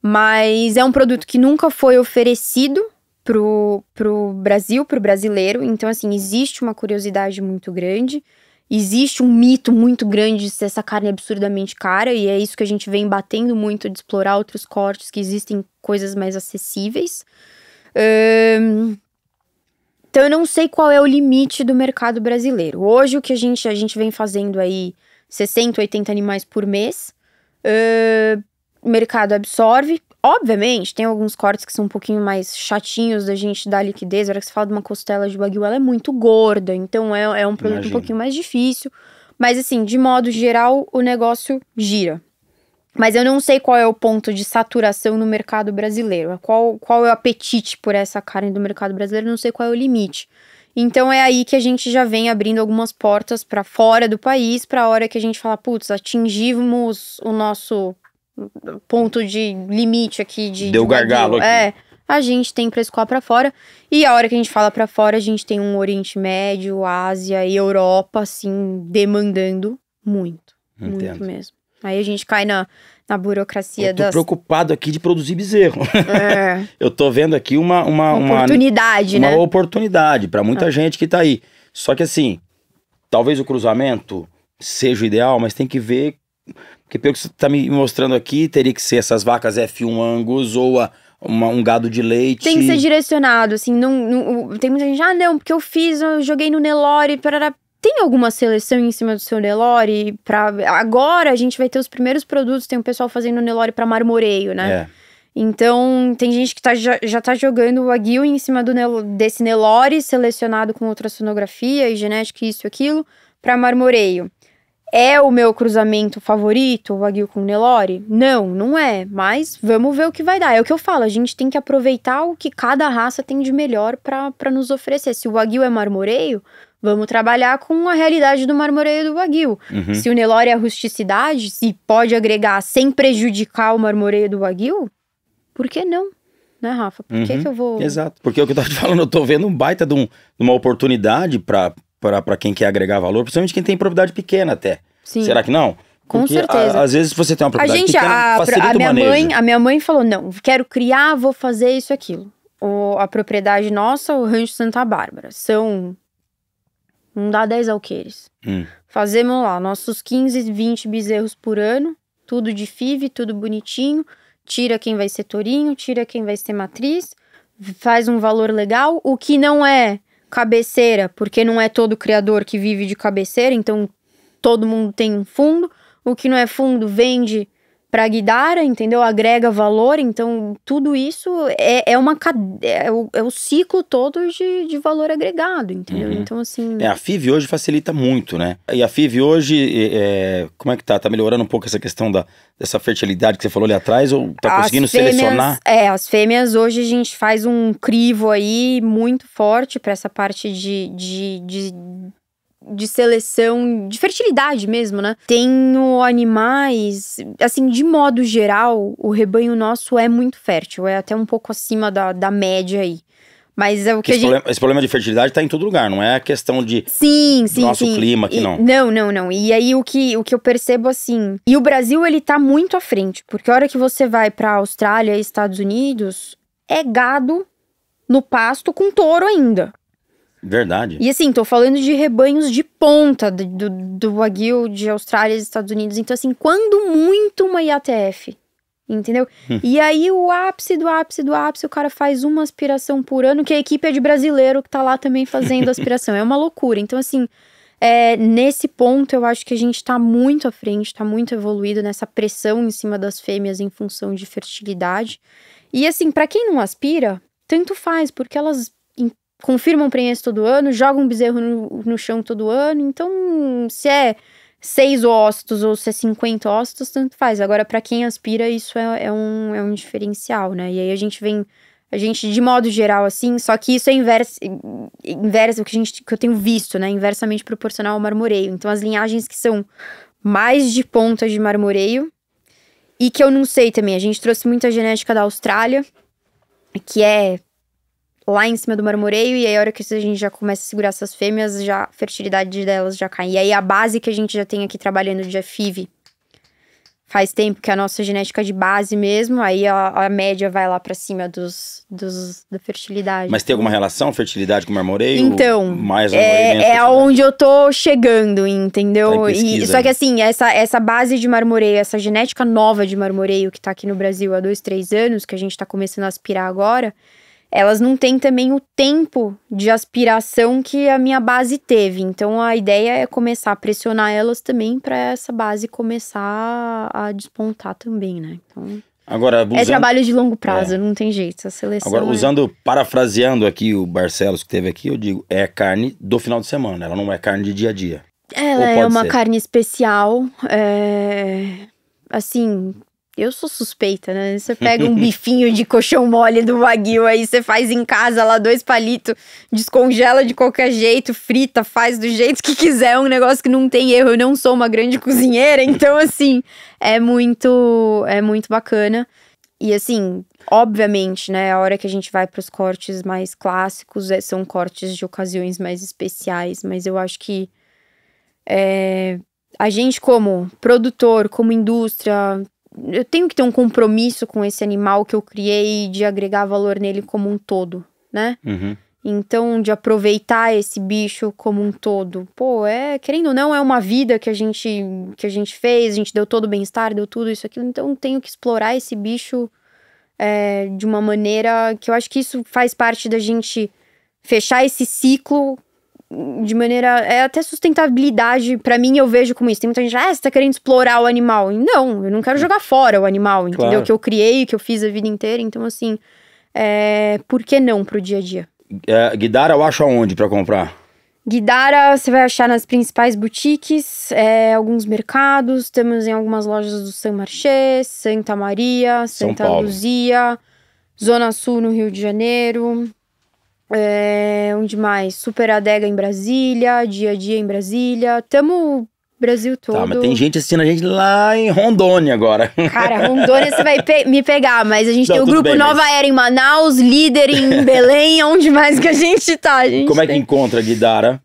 Mas é um produto que nunca foi oferecido pro, pro Brasil, pro brasileiro. Então, assim, existe uma curiosidade muito grande. Existe um mito muito grande de ser essa carne absurdamente cara, e é isso que a gente vem batendo muito de explorar outros cortes que existem coisas mais acessíveis. então eu não sei qual é o limite do mercado brasileiro. Hoje o que a gente a gente vem fazendo aí 60, 80 animais por mês. Uh, mercado absorve. Obviamente, tem alguns cortes que são um pouquinho mais chatinhos da gente dar liquidez. A hora que você fala de uma costela de wagyu, ela é muito gorda, então é, é um produto Imagina. um pouquinho mais difícil. Mas assim, de modo geral, o negócio gira. Mas eu não sei qual é o ponto de saturação no mercado brasileiro. Qual, qual é o apetite por essa carne do mercado brasileiro, não sei qual é o limite. Então é aí que a gente já vem abrindo algumas portas para fora do país, para a hora que a gente fala, putz, atingimos o nosso ponto de limite aqui de. Deu de gargalo aqui. É. A gente tem pra escoar para fora. E a hora que a gente fala para fora, a gente tem um Oriente Médio, Ásia e Europa, assim, demandando muito. Entendo. Muito mesmo. Aí a gente cai na, na burocracia eu tô das... preocupado aqui de produzir bezerro. É. eu tô vendo aqui uma... Uma, uma oportunidade, uma, né? Uma oportunidade para muita ah. gente que tá aí. Só que assim, talvez o cruzamento seja o ideal, mas tem que ver porque pelo que você está me mostrando aqui, teria que ser essas vacas F1 Angus ou a, uma, um gado de leite. Tem que ser direcionado, assim. Não, não, tem muita gente, ah, não, porque eu fiz, eu joguei no Nelore, parará. Tem alguma seleção em cima do seu Nelore? Pra... Agora a gente vai ter os primeiros produtos, tem o um pessoal fazendo Nelore para marmoreio, né? É. Então, tem gente que tá, já, já tá jogando o aguil em cima do Nel desse Nelore, selecionado com ultrassonografia e genética, isso e aquilo, para marmoreio. É o meu cruzamento favorito, o Wagyu com Nelore? Não, não é. Mas vamos ver o que vai dar. É o que eu falo, a gente tem que aproveitar o que cada raça tem de melhor para nos oferecer. Se o Wagyu é marmoreio, vamos trabalhar com a realidade do marmoreio do Wagyu. Uhum. Se o Nelore é rusticidade, se pode agregar sem prejudicar o marmoreio do Wagyu, por que não? Né, Rafa? Por uhum. que, que eu vou. Exato. Porque é o que eu tava te falando, eu tô vendo um baita de, um, de uma oportunidade para para quem quer agregar valor, principalmente quem tem propriedade pequena até. Sim. Será que não? Com Porque ah, certeza. A, às vezes você tem uma propriedade a gente, pequena, a, a minha mãe, a minha mãe falou: "Não, quero criar, vou fazer isso aquilo". O, a propriedade nossa, o Rancho Santa Bárbara, são não dá 10 alqueires. Hum. Fazemos lá nossos 15, 20 bezerros por ano, tudo de FIV, tudo bonitinho. Tira quem vai ser tourinho, tira quem vai ser matriz, faz um valor legal. O que não é cabeceira, porque não é todo criador que vive de cabeceira, então todo mundo tem um fundo. O que não é fundo vende para Guidara, entendeu? Agrega valor, então tudo isso é, é uma é o, é o ciclo todo de, de valor agregado, entendeu? Uhum. Então, assim. É, a FIV hoje facilita muito, né? E a FIV hoje, é, é, como é que tá? Tá melhorando um pouco essa questão da, dessa fertilidade que você falou ali atrás, ou tá as conseguindo fêmeas, selecionar? É, as fêmeas hoje a gente faz um crivo aí muito forte para essa parte de, de, de de seleção, de fertilidade mesmo, né? Tenho animais, assim, de modo geral, o rebanho nosso é muito fértil, é até um pouco acima da, da média aí. Mas é o que esse, gente... problema, esse problema de fertilidade está em todo lugar, não é a questão de sim, sim, nosso sim. clima aqui, não. Não, não, não. E aí o que, o que eu percebo assim. E o Brasil, ele tá muito à frente, porque a hora que você vai para Austrália e Estados Unidos, é gado no pasto com touro ainda. Verdade. E assim, tô falando de rebanhos de ponta do, do Wagyu de Austrália e Estados Unidos. Então, assim, quando muito uma IATF, entendeu? Hum. e aí o ápice do ápice do ápice, o cara faz uma aspiração por ano, que a equipe é de brasileiro que tá lá também fazendo aspiração. é uma loucura. Então, assim, é, nesse ponto eu acho que a gente tá muito à frente, tá muito evoluído nessa pressão em cima das fêmeas em função de fertilidade. E assim, para quem não aspira, tanto faz, porque elas confirmam prenhez todo ano, jogam um bezerro no, no, chão todo ano. Então, se é seis ossos ou se é 50 ossos, tanto faz. Agora, para quem aspira, isso é, é, um, é um diferencial, né? E aí a gente vem. A gente, de modo geral, assim, só que isso é inverso, inverso que, a gente, que eu tenho visto, né? Inversamente proporcional ao marmoreio. Então, as linhagens que são mais de ponta de marmoreio, e que eu não sei também, a gente trouxe muita genética da Austrália, que é lá em cima do marmoreio, e aí a hora que a gente já começa a segurar essas fêmeas, já a fertilidade delas já cai. E aí a base que a gente já tem aqui trabalhando de FIV faz tempo que é a nossa genética de base mesmo, aí a, a média vai lá para cima dos, dos da fertilidade. Mas tem alguma relação fertilidade com marmoreio? Então, mais é, é aonde eu tô chegando, entendeu? Tá pesquisa, e, só que né? assim, essa, essa base de marmoreio, essa genética nova de marmoreio que tá aqui no Brasil há dois, três anos, que a gente tá começando a aspirar agora, elas não têm também o tempo de aspiração que a minha base teve. Então a ideia é começar a pressionar elas também para essa base começar a despontar também, né? Então Agora, é usando... É trabalho de longo prazo, é. não tem jeito. A seleção. Agora, é usando, é... parafraseando aqui o Barcelos que teve aqui, eu digo: é carne do final de semana, ela não é carne de dia a dia. Ela é uma ser? carne especial. É... Assim, eu sou suspeita, né? Você pega um bifinho de colchão mole do Wagyu, aí você faz em casa lá dois palitos, descongela de qualquer jeito, frita, faz do jeito que quiser, é um negócio que não tem erro. Eu não sou uma grande cozinheira, então assim, é muito, é muito bacana. E assim, obviamente, né, a hora que a gente vai para os cortes mais clássicos, é, são cortes de ocasiões mais especiais, mas eu acho que é, a gente como produtor, como indústria, eu tenho que ter um compromisso com esse animal que eu criei de agregar valor nele como um todo, né? Uhum. Então, de aproveitar esse bicho como um todo. Pô, é, querendo ou não, é uma vida que a gente que a gente fez, a gente deu todo o bem-estar, deu tudo isso aquilo. Então, tenho que explorar esse bicho é, de uma maneira que eu acho que isso faz parte da gente fechar esse ciclo de maneira. É até sustentabilidade. para mim, eu vejo como isso. Tem muita gente, ah, você tá querendo explorar o animal. Não, eu não quero hum. jogar fora o animal, entendeu? Claro. Que eu criei, que eu fiz a vida inteira. Então, assim, é... por que não pro dia a dia? É, Guidara, eu acho aonde para comprar? Guidara você vai achar nas principais boutiques, é, alguns mercados, temos em algumas lojas do San Marché, Santa Maria, Santa Luzia, Zona Sul no Rio de Janeiro, é, onde mais? Super Adega em Brasília, Dia a Dia em Brasília. Tamo Brasil todo. Tá, mas tem gente assistindo a gente lá em Rondônia agora. Cara, Rondônia você vai pe me pegar, mas a gente Não, tem o grupo bem, Nova mas... Era em Manaus, líder em Belém, onde mais que a gente tá, a gente Como tem... é que encontra Guidara?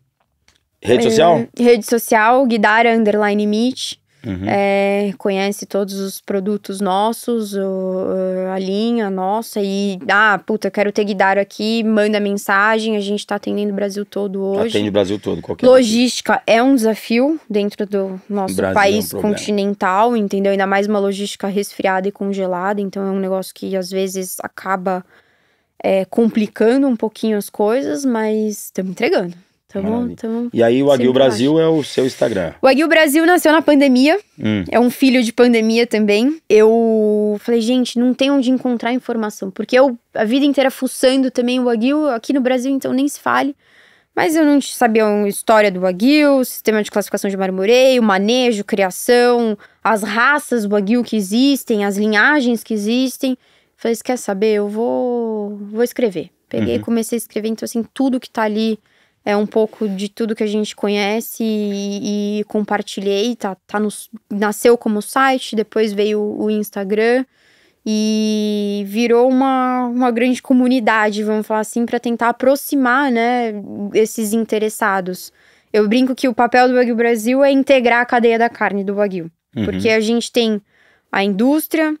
Rede é, social? É, rede social, Guidara Underline Meet uhum. é, conhece todos os produtos nossos, o, a linha nossa, e ah, puta, quero ter Guidaro aqui, manda mensagem, a gente está atendendo o Brasil todo hoje. Atende o Brasil todo, qualquer Logística é um desafio dentro do nosso Brasil país é um continental, entendeu? Ainda mais uma logística resfriada e congelada, então é um negócio que às vezes acaba é, complicando um pouquinho as coisas, mas estamos entregando. Tamo, tamo e aí o Aguil Brasil acho. é o seu Instagram. O Aguil Brasil nasceu na pandemia. Hum. É um filho de pandemia também. Eu falei, gente, não tem onde encontrar informação. Porque eu a vida inteira fuçando também o Aguil. Aqui no Brasil, então, nem se fale. Mas eu não sabia a história do aguil, sistema de classificação de marmoreio, manejo, criação, as raças do aguil que existem, as linhagens que existem. Falei, quer saber? Eu vou, vou escrever. Peguei, uhum. comecei a escrever, então assim, tudo que tá ali é um pouco de tudo que a gente conhece e, e compartilhei. Tá, tá no, nasceu como site, depois veio o Instagram e virou uma, uma grande comunidade, vamos falar assim, para tentar aproximar né, esses interessados. Eu brinco que o papel do Wagyu Brasil é integrar a cadeia da carne do Wagyu. Uhum. Porque a gente tem a indústria,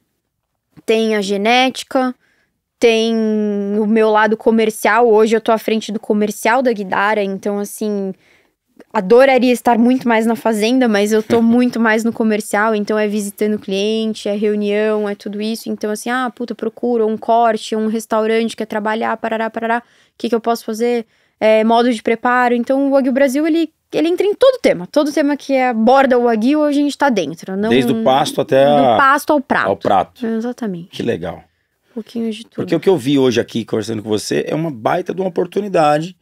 tem a genética, tem o meu lado comercial. Hoje eu tô à frente do comercial da Guidara, então assim, adoraria estar muito mais na fazenda, mas eu tô muito mais no comercial, então é visitando cliente, é reunião, é tudo isso. Então assim, ah, puta, procura um corte, um restaurante quer é trabalhar, parará, parará. O que que eu posso fazer? É, modo de preparo. Então o Wagyu Brasil, ele ele entra em todo tema. Todo tema que aborda é o Wagyu, a gente está dentro. Não, Desde o pasto até... Do pasto ao prato. Ao prato. Exatamente. Que legal pouquinho de tudo. Porque o que eu vi hoje aqui conversando com você é uma baita de uma oportunidade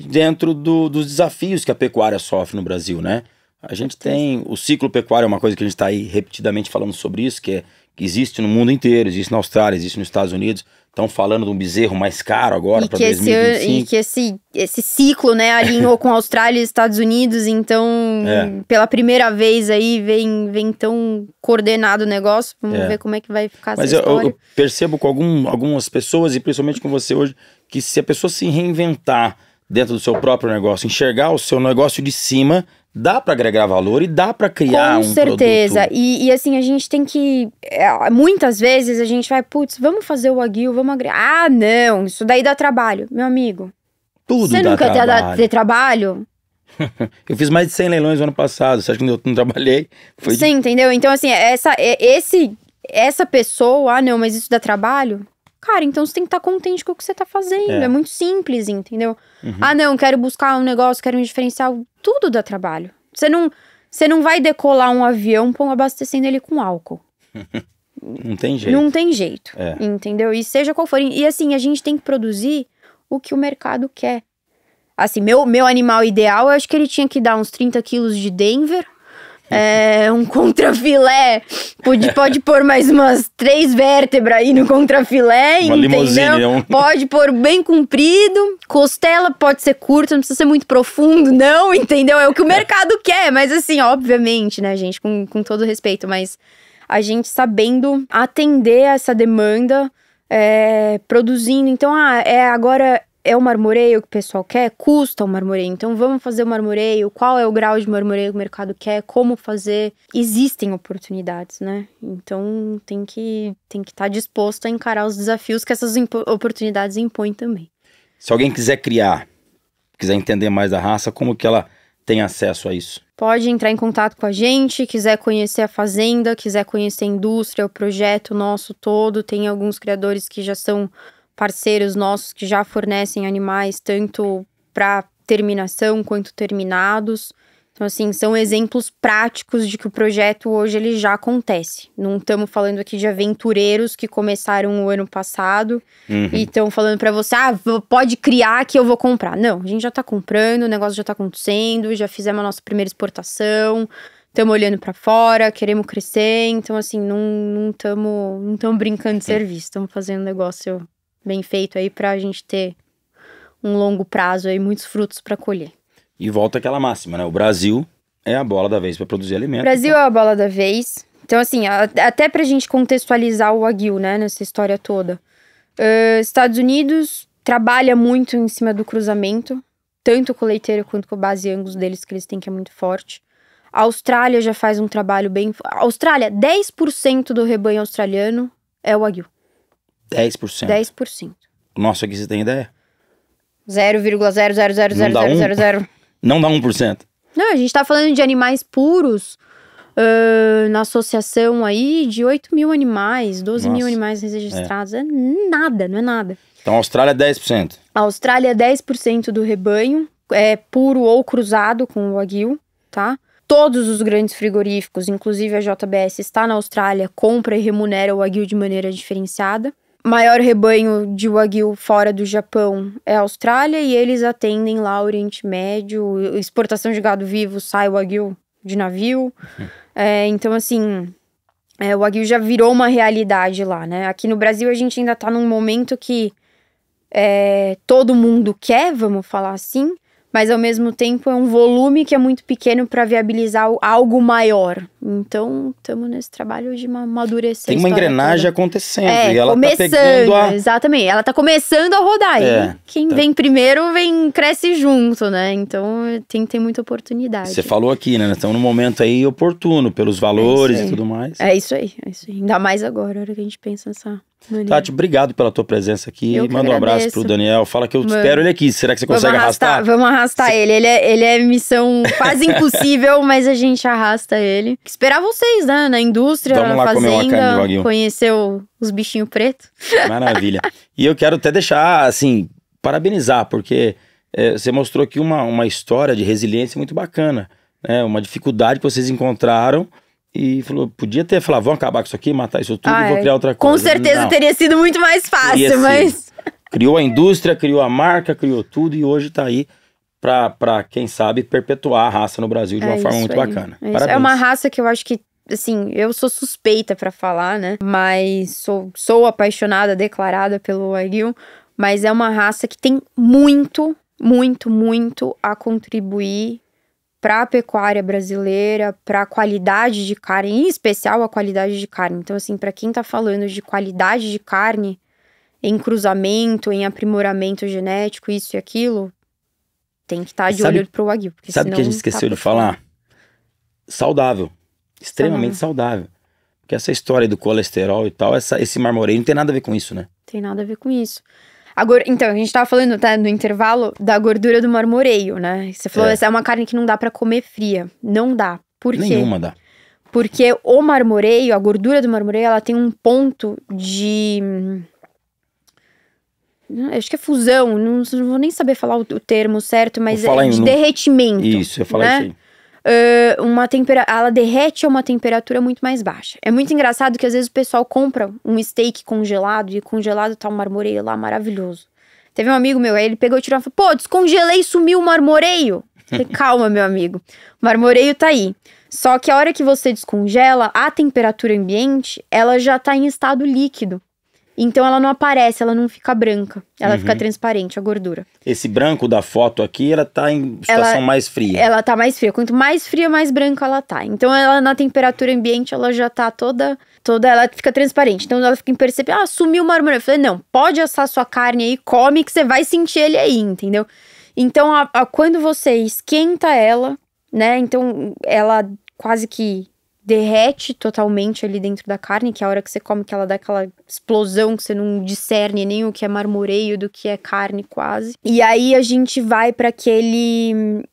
dentro do, dos desafios que a pecuária sofre no Brasil, né? A gente tem o ciclo pecuário é uma coisa que a gente está aí repetidamente falando sobre isso, que é que existe no mundo inteiro, existe na Austrália, existe nos Estados Unidos, Estão falando de um bezerro mais caro agora para 2025. e que esse, esse ciclo, né, alinhou com a Austrália e Estados Unidos, então é. pela primeira vez aí vem, vem tão coordenado o negócio. Vamos é. ver como é que vai ficar Mas essa eu, eu, percebo com algum, algumas pessoas, e principalmente com você hoje, que se a pessoa se reinventar dentro do seu próprio negócio, enxergar o seu negócio de cima, dá para agregar valor e dá para criar Com um certeza. Produto. E, e assim, a gente tem que. É, muitas vezes a gente vai, putz, vamos fazer o aguil, vamos agregar. Ah, não, isso daí dá trabalho. Meu amigo. Tudo Você nunca trabalho. Ter, ter trabalho? eu fiz mais de 100 leilões no ano passado. Você acha que eu não trabalhei? Foi Sim, de... entendeu? Então, assim, essa, é, esse, essa pessoa, ah, não, mas isso dá trabalho? Cara, então você tem que estar tá contente com o que você está fazendo. É. é, muito simples, entendeu? Uhum. Ah, não, quero buscar um negócio, quero um diferencial. Tudo dá trabalho. Você não, você não vai decolar um avião pão abastecendo ele com álcool. não tem jeito. Não tem jeito. É. Entendeu? E seja qual for. E assim, a gente tem que produzir o que o mercado quer. Assim, meu, meu animal ideal, eu acho que ele tinha que dar uns 30 quilos de Denver, é, um contrafilé. Pode, pode pôr mais umas três vértebras aí no contrafilé, Uma entendeu? É um... Pode pôr bem comprido. Costela pode ser curta, não precisa ser muito profundo, não, entendeu? É o que o é. mercado quer, mas assim, obviamente, né, gente? Com, com todo respeito, mas a gente sabendo atender essa demanda. É, produzindo. Então, ah, é agora é o marmoreio que o pessoal quer? Custa o marmoreio. Então vamos fazer o marmoreio, qual é o grau de marmoreio que o mercado quer, como fazer. Existem oportunidades, né? Então tem que tem que estar tá disposto a encarar os desafios que essas oportunidades impõem também. Se alguém quiser criar, quiser entender mais da raça, como que ela tem acesso a isso? Pode entrar em contato com a gente, quiser conhecer a fazenda, quiser conhecer a indústria, o projeto nosso todo. Tem alguns criadores que já são parceiros nossos que já fornecem animais tanto para terminação quanto terminados. Então, assim, são exemplos práticos de que o projeto hoje ele já acontece. Não estamos falando aqui de aventureiros que começaram o ano passado uhum. e estão falando para você, ah, pode criar que eu vou comprar. Não, a gente já está comprando, o negócio já está acontecendo, já fizemos a nossa primeira exportação, estamos olhando para fora, queremos crescer. Então, assim, não estamos não não brincando de serviço, estamos fazendo negócio bem feito aí para a gente ter um longo prazo e muitos frutos para colher. E volta aquela máxima, né? O Brasil é a bola da vez para produzir alimento. Brasil então. é a bola da vez. Então, assim, até para a gente contextualizar o aguil, né, nessa história toda. Uh, Estados Unidos trabalha muito em cima do cruzamento, tanto com o leiteiro quanto com o base angus deles, que eles têm que é muito forte. A Austrália já faz um trabalho bem. A Austrália, 10% do rebanho australiano é o aguil. 10%. 10%. Nossa, aqui você tem ideia? 0,0000000. Não dá 1%. Não, a gente tá falando de animais puros uh, na associação aí de 8 mil animais, 12 Nossa. mil animais registrados. É. é. nada, não é nada. Então, a Austrália 10%. A Austrália 10% do rebanho é puro ou cruzado com o aguil, tá? Todos os grandes frigoríficos, inclusive a JBS, está na Austrália, compra e remunera o aguil de maneira diferenciada maior rebanho de Wagyu fora do Japão é a Austrália e eles atendem lá o Oriente Médio. Exportação de gado vivo sai Wagyu de navio. Uhum. É, então, assim, é, o Wagyu já virou uma realidade lá, né? Aqui no Brasil a gente ainda tá num momento que é, todo mundo quer, vamos falar assim mas ao mesmo tempo é um volume que é muito pequeno para viabilizar algo maior. Então, estamos nesse trabalho de amadurecer. Tem uma engrenagem toda. acontecendo é, e ela tá começando, tá pegando a... Exatamente, ela tá começando a rodar. É, quem tá. vem primeiro vem cresce junto, né? Então, tem tem muita oportunidade. Você falou aqui, né? Estamos num momento aí oportuno pelos valores é e tudo mais. É isso aí, é isso aí. Ainda mais agora, a hora que a gente pensa nessa Maneiro. Tati, obrigado pela tua presença aqui. Eu Manda um abraço pro Daniel. Fala que eu Mano. espero ele aqui. Será que você consegue vamos arrastar, arrastar? Vamos arrastar Sim. ele. Ele é, ele é missão quase impossível, mas a gente arrasta ele. Esperar vocês, né? Na indústria, vamos na lá fazenda, comer uma carne, conhecer os bichinhos pretos. Maravilha. e eu quero até deixar, assim, parabenizar, porque é, você mostrou aqui uma, uma história de resiliência muito bacana. Né? Uma dificuldade que vocês encontraram e falou: podia ter falado, vamos acabar com isso aqui, matar isso tudo ah, e vou é. criar outra coisa. Com certeza não. teria sido muito mais fácil, assim, mas. Criou a indústria, criou a marca, criou tudo e hoje tá aí para quem sabe, perpetuar a raça no Brasil de uma é forma muito aí. bacana. É, é Parabéns. é uma raça que eu acho que assim, eu sou suspeita para falar, né? Mas sou, sou apaixonada, declarada pelo Wagyu, mas é uma raça que tem muito, muito, muito a contribuir para a pecuária brasileira, para a qualidade de carne, em especial a qualidade de carne. Então, assim, para quem está falando de qualidade de carne em cruzamento, em aprimoramento genético, isso e aquilo, tem que estar tá é, de sabe, olho o Wagyu. Porque sabe o que a gente tá esqueceu tá de falar? Saudável. Extremamente saudável. saudável. Porque essa história do colesterol e tal, essa, esse marmoreio não tem nada a ver com isso, né? Tem nada a ver com isso. Gor... Então, a gente tava falando, tá, no intervalo, da gordura do marmoreio, né? Você falou, é. essa é uma carne que não dá para comer fria. Não dá. Por Nenhuma quê? Nenhuma dá. Porque o marmoreio, a gordura do marmoreio, ela tem um ponto de... Hum, acho que é fusão, não, não vou nem saber falar o, o termo certo, mas é de em... derretimento. Isso, eu falei né? assim uh, uma temperatura. Ela derrete a uma temperatura muito mais baixa. É muito engraçado que às vezes o pessoal compra um steak congelado e congelado tá um marmoreio lá maravilhoso. Teve um amigo meu, aí ele pegou e tirou e falou: pô, descongelei e sumiu o marmoreio. Falei, calma, meu amigo. O marmoreio tá aí. Só que a hora que você descongela, a temperatura ambiente, ela já tá em estado líquido. Então ela não aparece, ela não fica branca, ela uhum. fica transparente, a gordura. Esse branco da foto aqui, ela tá em situação ela, mais fria. Ela tá mais fria. Quanto mais fria, mais branca ela tá. Então ela na temperatura ambiente, ela já tá toda, toda, ela fica transparente. Então ela fica imperceptível. Ah, sumiu o marmorão. Eu falei, não, pode assar sua carne aí, come que você vai sentir ele aí, entendeu? Então a, a, quando você esquenta ela, né? Então ela quase que derrete totalmente ali dentro da carne, que é a hora que você come que ela dá aquela explosão que você não discerne nem o que é marmoreio do que é carne quase. E aí a gente vai para aquele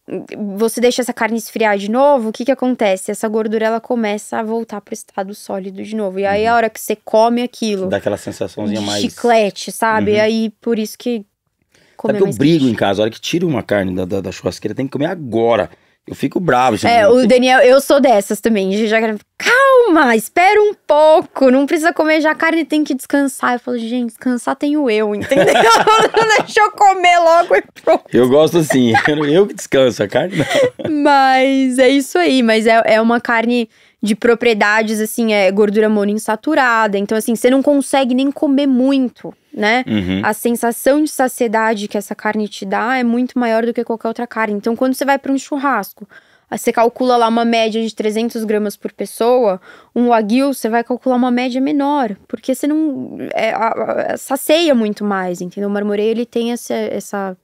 você deixa essa carne esfriar de novo, o que que acontece? Essa gordura ela começa a voltar pro estado sólido de novo. E aí uhum. a hora que você come aquilo, dá aquela sensaçãozinha mais chiclete, sabe? Uhum. E aí por isso que Sabe que eu brigo em casa, a hora que tira uma carne da, da, da churrasqueira, tem que comer agora. Eu fico bravo. É, o Daniel, eu sou dessas também. Já calma, espera um pouco. Não precisa comer já carne, tem que descansar. Eu falo, gente, descansar tenho eu, entendeu? Deixa eu comer logo e pronto. Eu gosto assim, eu que descanso, a carne não. Mas é isso aí, mas é, é uma carne de propriedades, assim, é gordura monoinsaturada. Então, assim, você não consegue nem comer muito, né? Uhum. A sensação de saciedade que essa carne te dá é muito maior do que qualquer outra carne. Então, quando você vai para um churrasco, você calcula lá uma média de 300 gramas por pessoa, um wagyu você vai calcular uma média menor, porque você não é, é, sacia muito mais, entendeu? O marmoreio ele tem essa, essa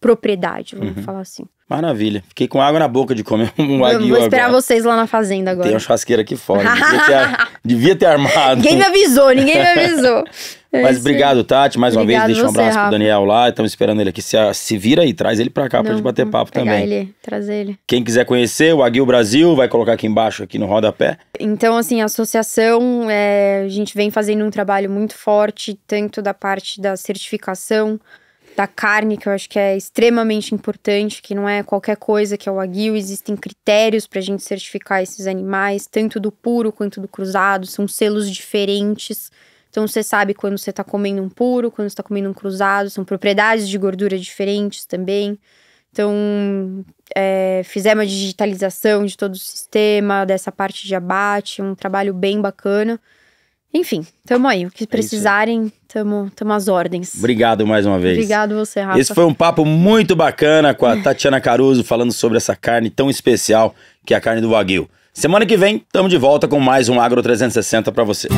propriedade, vamos uhum. falar assim. Maravilha. Fiquei com água na boca de comer um aguinho Vou esperar agora. vocês lá na fazenda agora. Tem uma churrasqueira aqui fora. devia, ter devia, ter, armado. Ninguém me avisou, ninguém me avisou. Mas obrigado, Tati, mais uma vez. Deixa um abraço Rafa. pro Daniel lá. Estamos esperando ele aqui. Se, se vira aí, traz ele pra cá Não, pra gente bater papo também. Ele, trazer ele. Quem quiser conhecer o Aguil Brasil, vai colocar aqui embaixo, aqui no rodapé. Então, assim, a associação, é, a gente vem fazendo um trabalho muito forte, tanto da parte da certificação da carne, que eu acho que é extremamente importante, que não é qualquer coisa que é o aguil, existem critérios para a gente certificar esses animais, tanto do puro quanto do cruzado, são selos diferentes. Então você sabe quando você está comendo um puro, quando está comendo um cruzado, são propriedades de gordura diferentes também. Então é, fizemos a digitalização de todo o sistema, dessa parte de abate, um trabalho bem bacana. Enfim, tamo aí. O que é precisarem, tamo, tamo às ordens. Obrigado mais uma vez. Obrigado você, Rafa. Esse foi um papo muito bacana com a Tatiana Caruso falando sobre essa carne tão especial que é a carne do Wagyu. Semana que vem, tamo de volta com mais um Agro 360 para você.